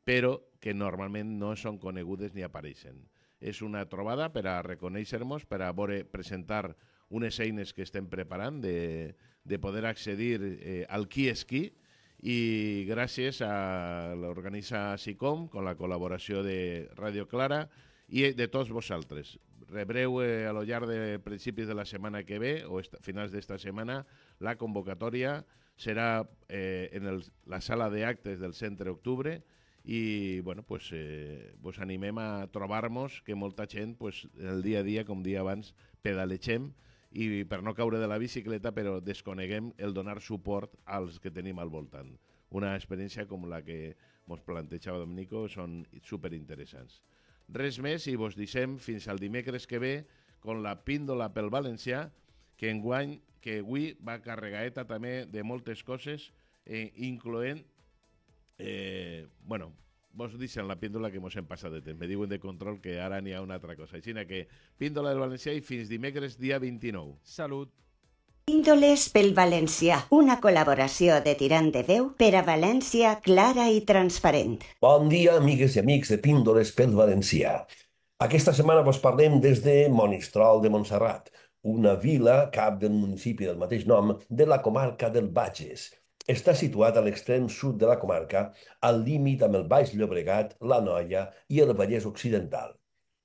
Speaker 2: però que normalment no són conegudes ni apareixen. És una trobada per a reconèixer-nos, per a veure, presentar unes eines que estem preparant de, de poder accedir eh, al qui és qui i gràcies a l'organitza SICOM con la col·laboració de Radio Clara i de tots vosaltres. Rebreu eh, a lo llarg de principis de la setmana que ve o esta, finals d'esta setmana la convocatòria serà eh, en el, la sala d'actes del centre octubre i bueno, pues, eh, vos animem a trobar-nos que molta gent pues, el dia a dia, com dia abans, pedalegem i per no caure de la bicicleta, però desconeguem el donar suport als que tenim al voltant. Una experiència com la que ens plantejava Dominico són superinteressants. Res més i vos deixem fins al dimecres que ve con la píndola pel valencià, que enguany, que avui va carregaeta també de moltes coses, eh, incloent, eh, bueno, vos dicen la píndola que mos hem passat de temps. Me diuen de control que ara ni ha una altra cosa. Així que píndola del Valencià i fins dimecres dia 29. Salut!
Speaker 3: Píndoles pel Valencià, una col·laboració de Tirant de Déu per a València clara i transparent.
Speaker 6: Bon dia, amigues i amics de Píndoles pel Valencià. Aquesta setmana vos parlem des de Monistrol de Montserrat, una vila cap del municipi del mateix nom de la comarca del Bages, està situat a l'extrem sud de la comarca, al límit amb el Baix Llobregat, l'Anoia i el Vallès Occidental,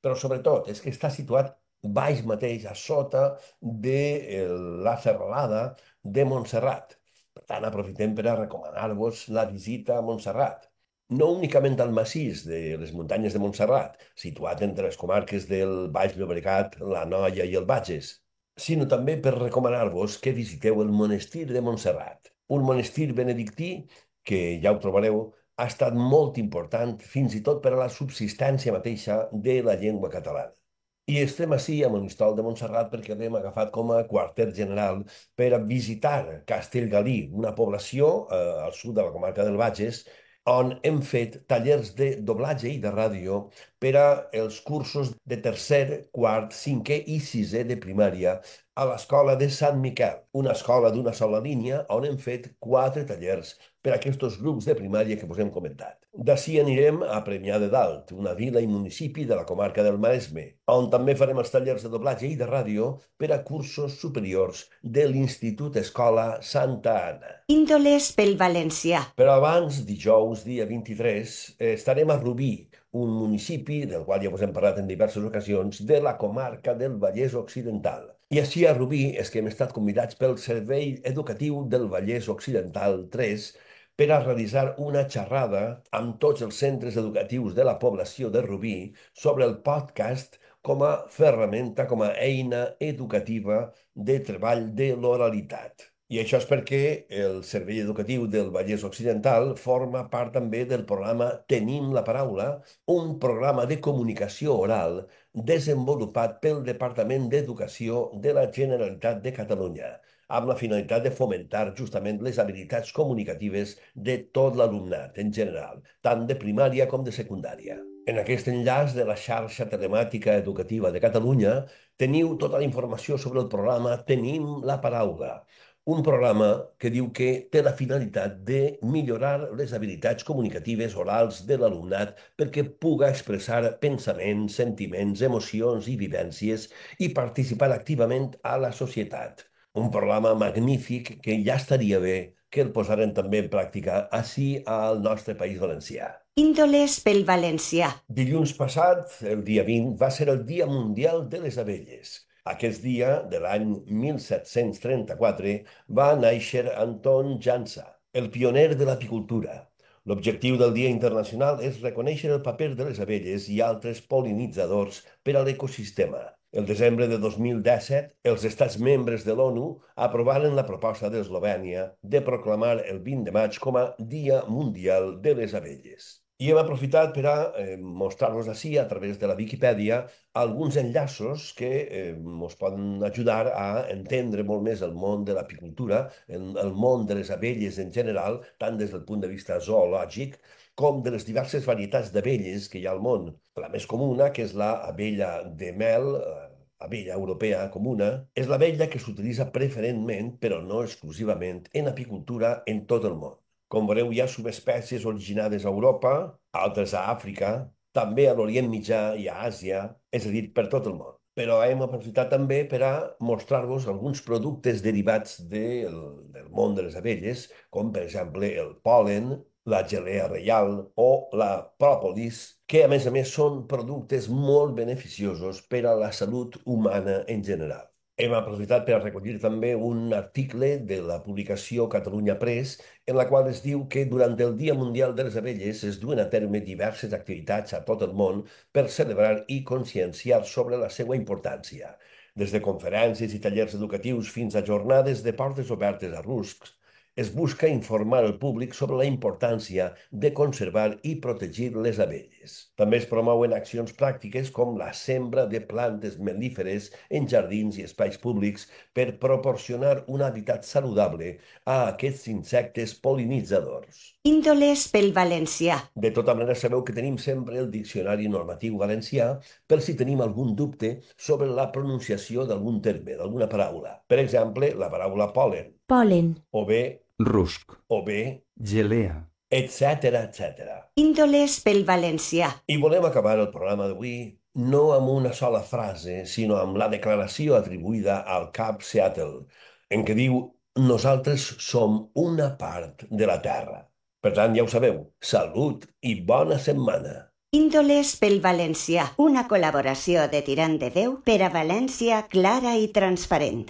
Speaker 6: però sobretot és que està situat baix mateix, a sota de eh, la serralada de Montserrat. Per tant, aprofitem per a recomanar-vos la visita a Montserrat no únicament al massís de les muntanyes de Montserrat, situat entre les comarques del Baix Llobregat, la Noia i el Bages, sinó també per recomanar-vos que visiteu el monestir de Montserrat, un monestir benedictí que ja ho trobareu, ha estat molt important fins i tot per a la subsistència mateixa de la llengua catalana. I estem així a Monistol de Montserrat perquè l'hem agafat com a quarter general per a visitar Castellgalí, una població eh, al sud de la comarca del Bages, on hem fet tallers de doblatge i de ràdio per a els cursos de tercer, quart, cinquè i sisè de primària a l'Escola de Sant Miquel, una escola d'una sola línia on hem fet quatre tallers per a aquests grups de primària que us hem comentat. D'ací anirem a Premià de Dalt, una vila i municipi de la comarca del Maresme, on també farem els tallers de doblatge i de ràdio per a cursos superiors de l'Institut Escola Santa Anna.
Speaker 3: Índoles pel Valencià.
Speaker 6: Però abans, dijous, dia 23, eh, estarem a Rubí, un municipi del qual ja us hem parlat en diverses ocasions, de la comarca del Vallès Occidental. I així a Rubí és que hem estat convidats pel Servei Educatiu del Vallès Occidental 3 per a realitzar una xerrada amb tots els centres educatius de la població de Rubí sobre el podcast com a ferramenta, com a eina educativa de treball de l'oralitat. I això és perquè el Servei Educatiu del Vallès Occidental forma part també del programa Tenim la paraula, un programa de comunicació oral desenvolupat pel Departament d'Educació de la Generalitat de Catalunya, amb la finalitat de fomentar justament les habilitats comunicatives de tot l'alumnat en general, tant de primària com de secundària. En aquest enllaç de la xarxa telemàtica educativa de Catalunya teniu tota la informació sobre el programa Tenim la paraula, un programa que diu que té la finalitat de millorar les habilitats comunicatives orals de l'alumnat perquè puga expressar pensaments, sentiments, emocions i vivències i participar activament a la societat. Un programa magnífic que ja estaria bé que el posaren també en pràctica així al nostre País Valencià.
Speaker 3: Índoles pel Valencià.
Speaker 6: Dilluns passat, el dia 20, va ser el Dia Mundial de les Abelles aquest dia de l'any 1734 va néixer Anton Jansa, el pioner de l'apicultura. L'objectiu del Dia Internacional és reconèixer el paper de les abelles i altres polinitzadors per a l'ecosistema. El desembre de 2017, els estats membres de l'ONU aprovaren la proposta d'Eslovènia de proclamar el 20 de maig com a Dia Mundial de les Abelles. I hem aprofitat per a eh, mostrar-vos així, a través de la Viquipèdia, alguns enllaços que ens eh, poden ajudar a entendre molt més el món de l'apicultura, el món de les abelles en general, tant des del punt de vista zoològic com de les diverses varietats d'abelles que hi ha al món. La més comuna, que és la abella de mel, eh, abella europea comuna, és l'abella que s'utilitza preferentment, però no exclusivament, en apicultura en tot el món. Com veureu hi ha subespècies originades a Europa, altres a Àfrica, també a l'Orient Mitjà i a Àsia, és a dir, per tot el món. Però hem aprofitat també per a mostrar-vos alguns productes derivats del, del món de les abelles, com per exemple el polen, la gelea reial o la pròpolis, que a més a més són productes molt beneficiosos per a la salut humana en general. Hem aprofitat per a recollir també un article de la publicació Catalunya Press en la qual es diu que durant el Dia Mundial de les Abelles es duen a terme diverses activitats a tot el món per celebrar i conscienciar sobre la seva importància des de conferències i tallers educatius fins a jornades de portes obertes a ruscs, es busca informar el públic sobre la importància de conservar i protegir les abelles. També es promouen accions pràctiques com la sembra de plantes mel·líferes en jardins i espais públics per proporcionar un hàbitat saludable a aquests insectes polinitzadors.
Speaker 3: Índoles pel valencià.
Speaker 6: De tota manera, sabeu que tenim sempre el diccionari normatiu valencià per si tenim algun dubte sobre la pronunciació d'algun terme, d'alguna paraula. Per exemple, la paraula pol·len, polen, o bé rusc, o bé gelea, etc etc.
Speaker 3: Índoles pel valencià.
Speaker 6: I volem acabar el programa d'avui no amb una sola frase, sinó amb la declaració atribuïda al cap Seattle, en què diu «Nosaltres som una part de la Terra». Per tant, ja ho sabeu, salut i bona setmana.
Speaker 3: Índoles pel Valencià, una col·laboració de Tirant de Déu per a València clara i transparent.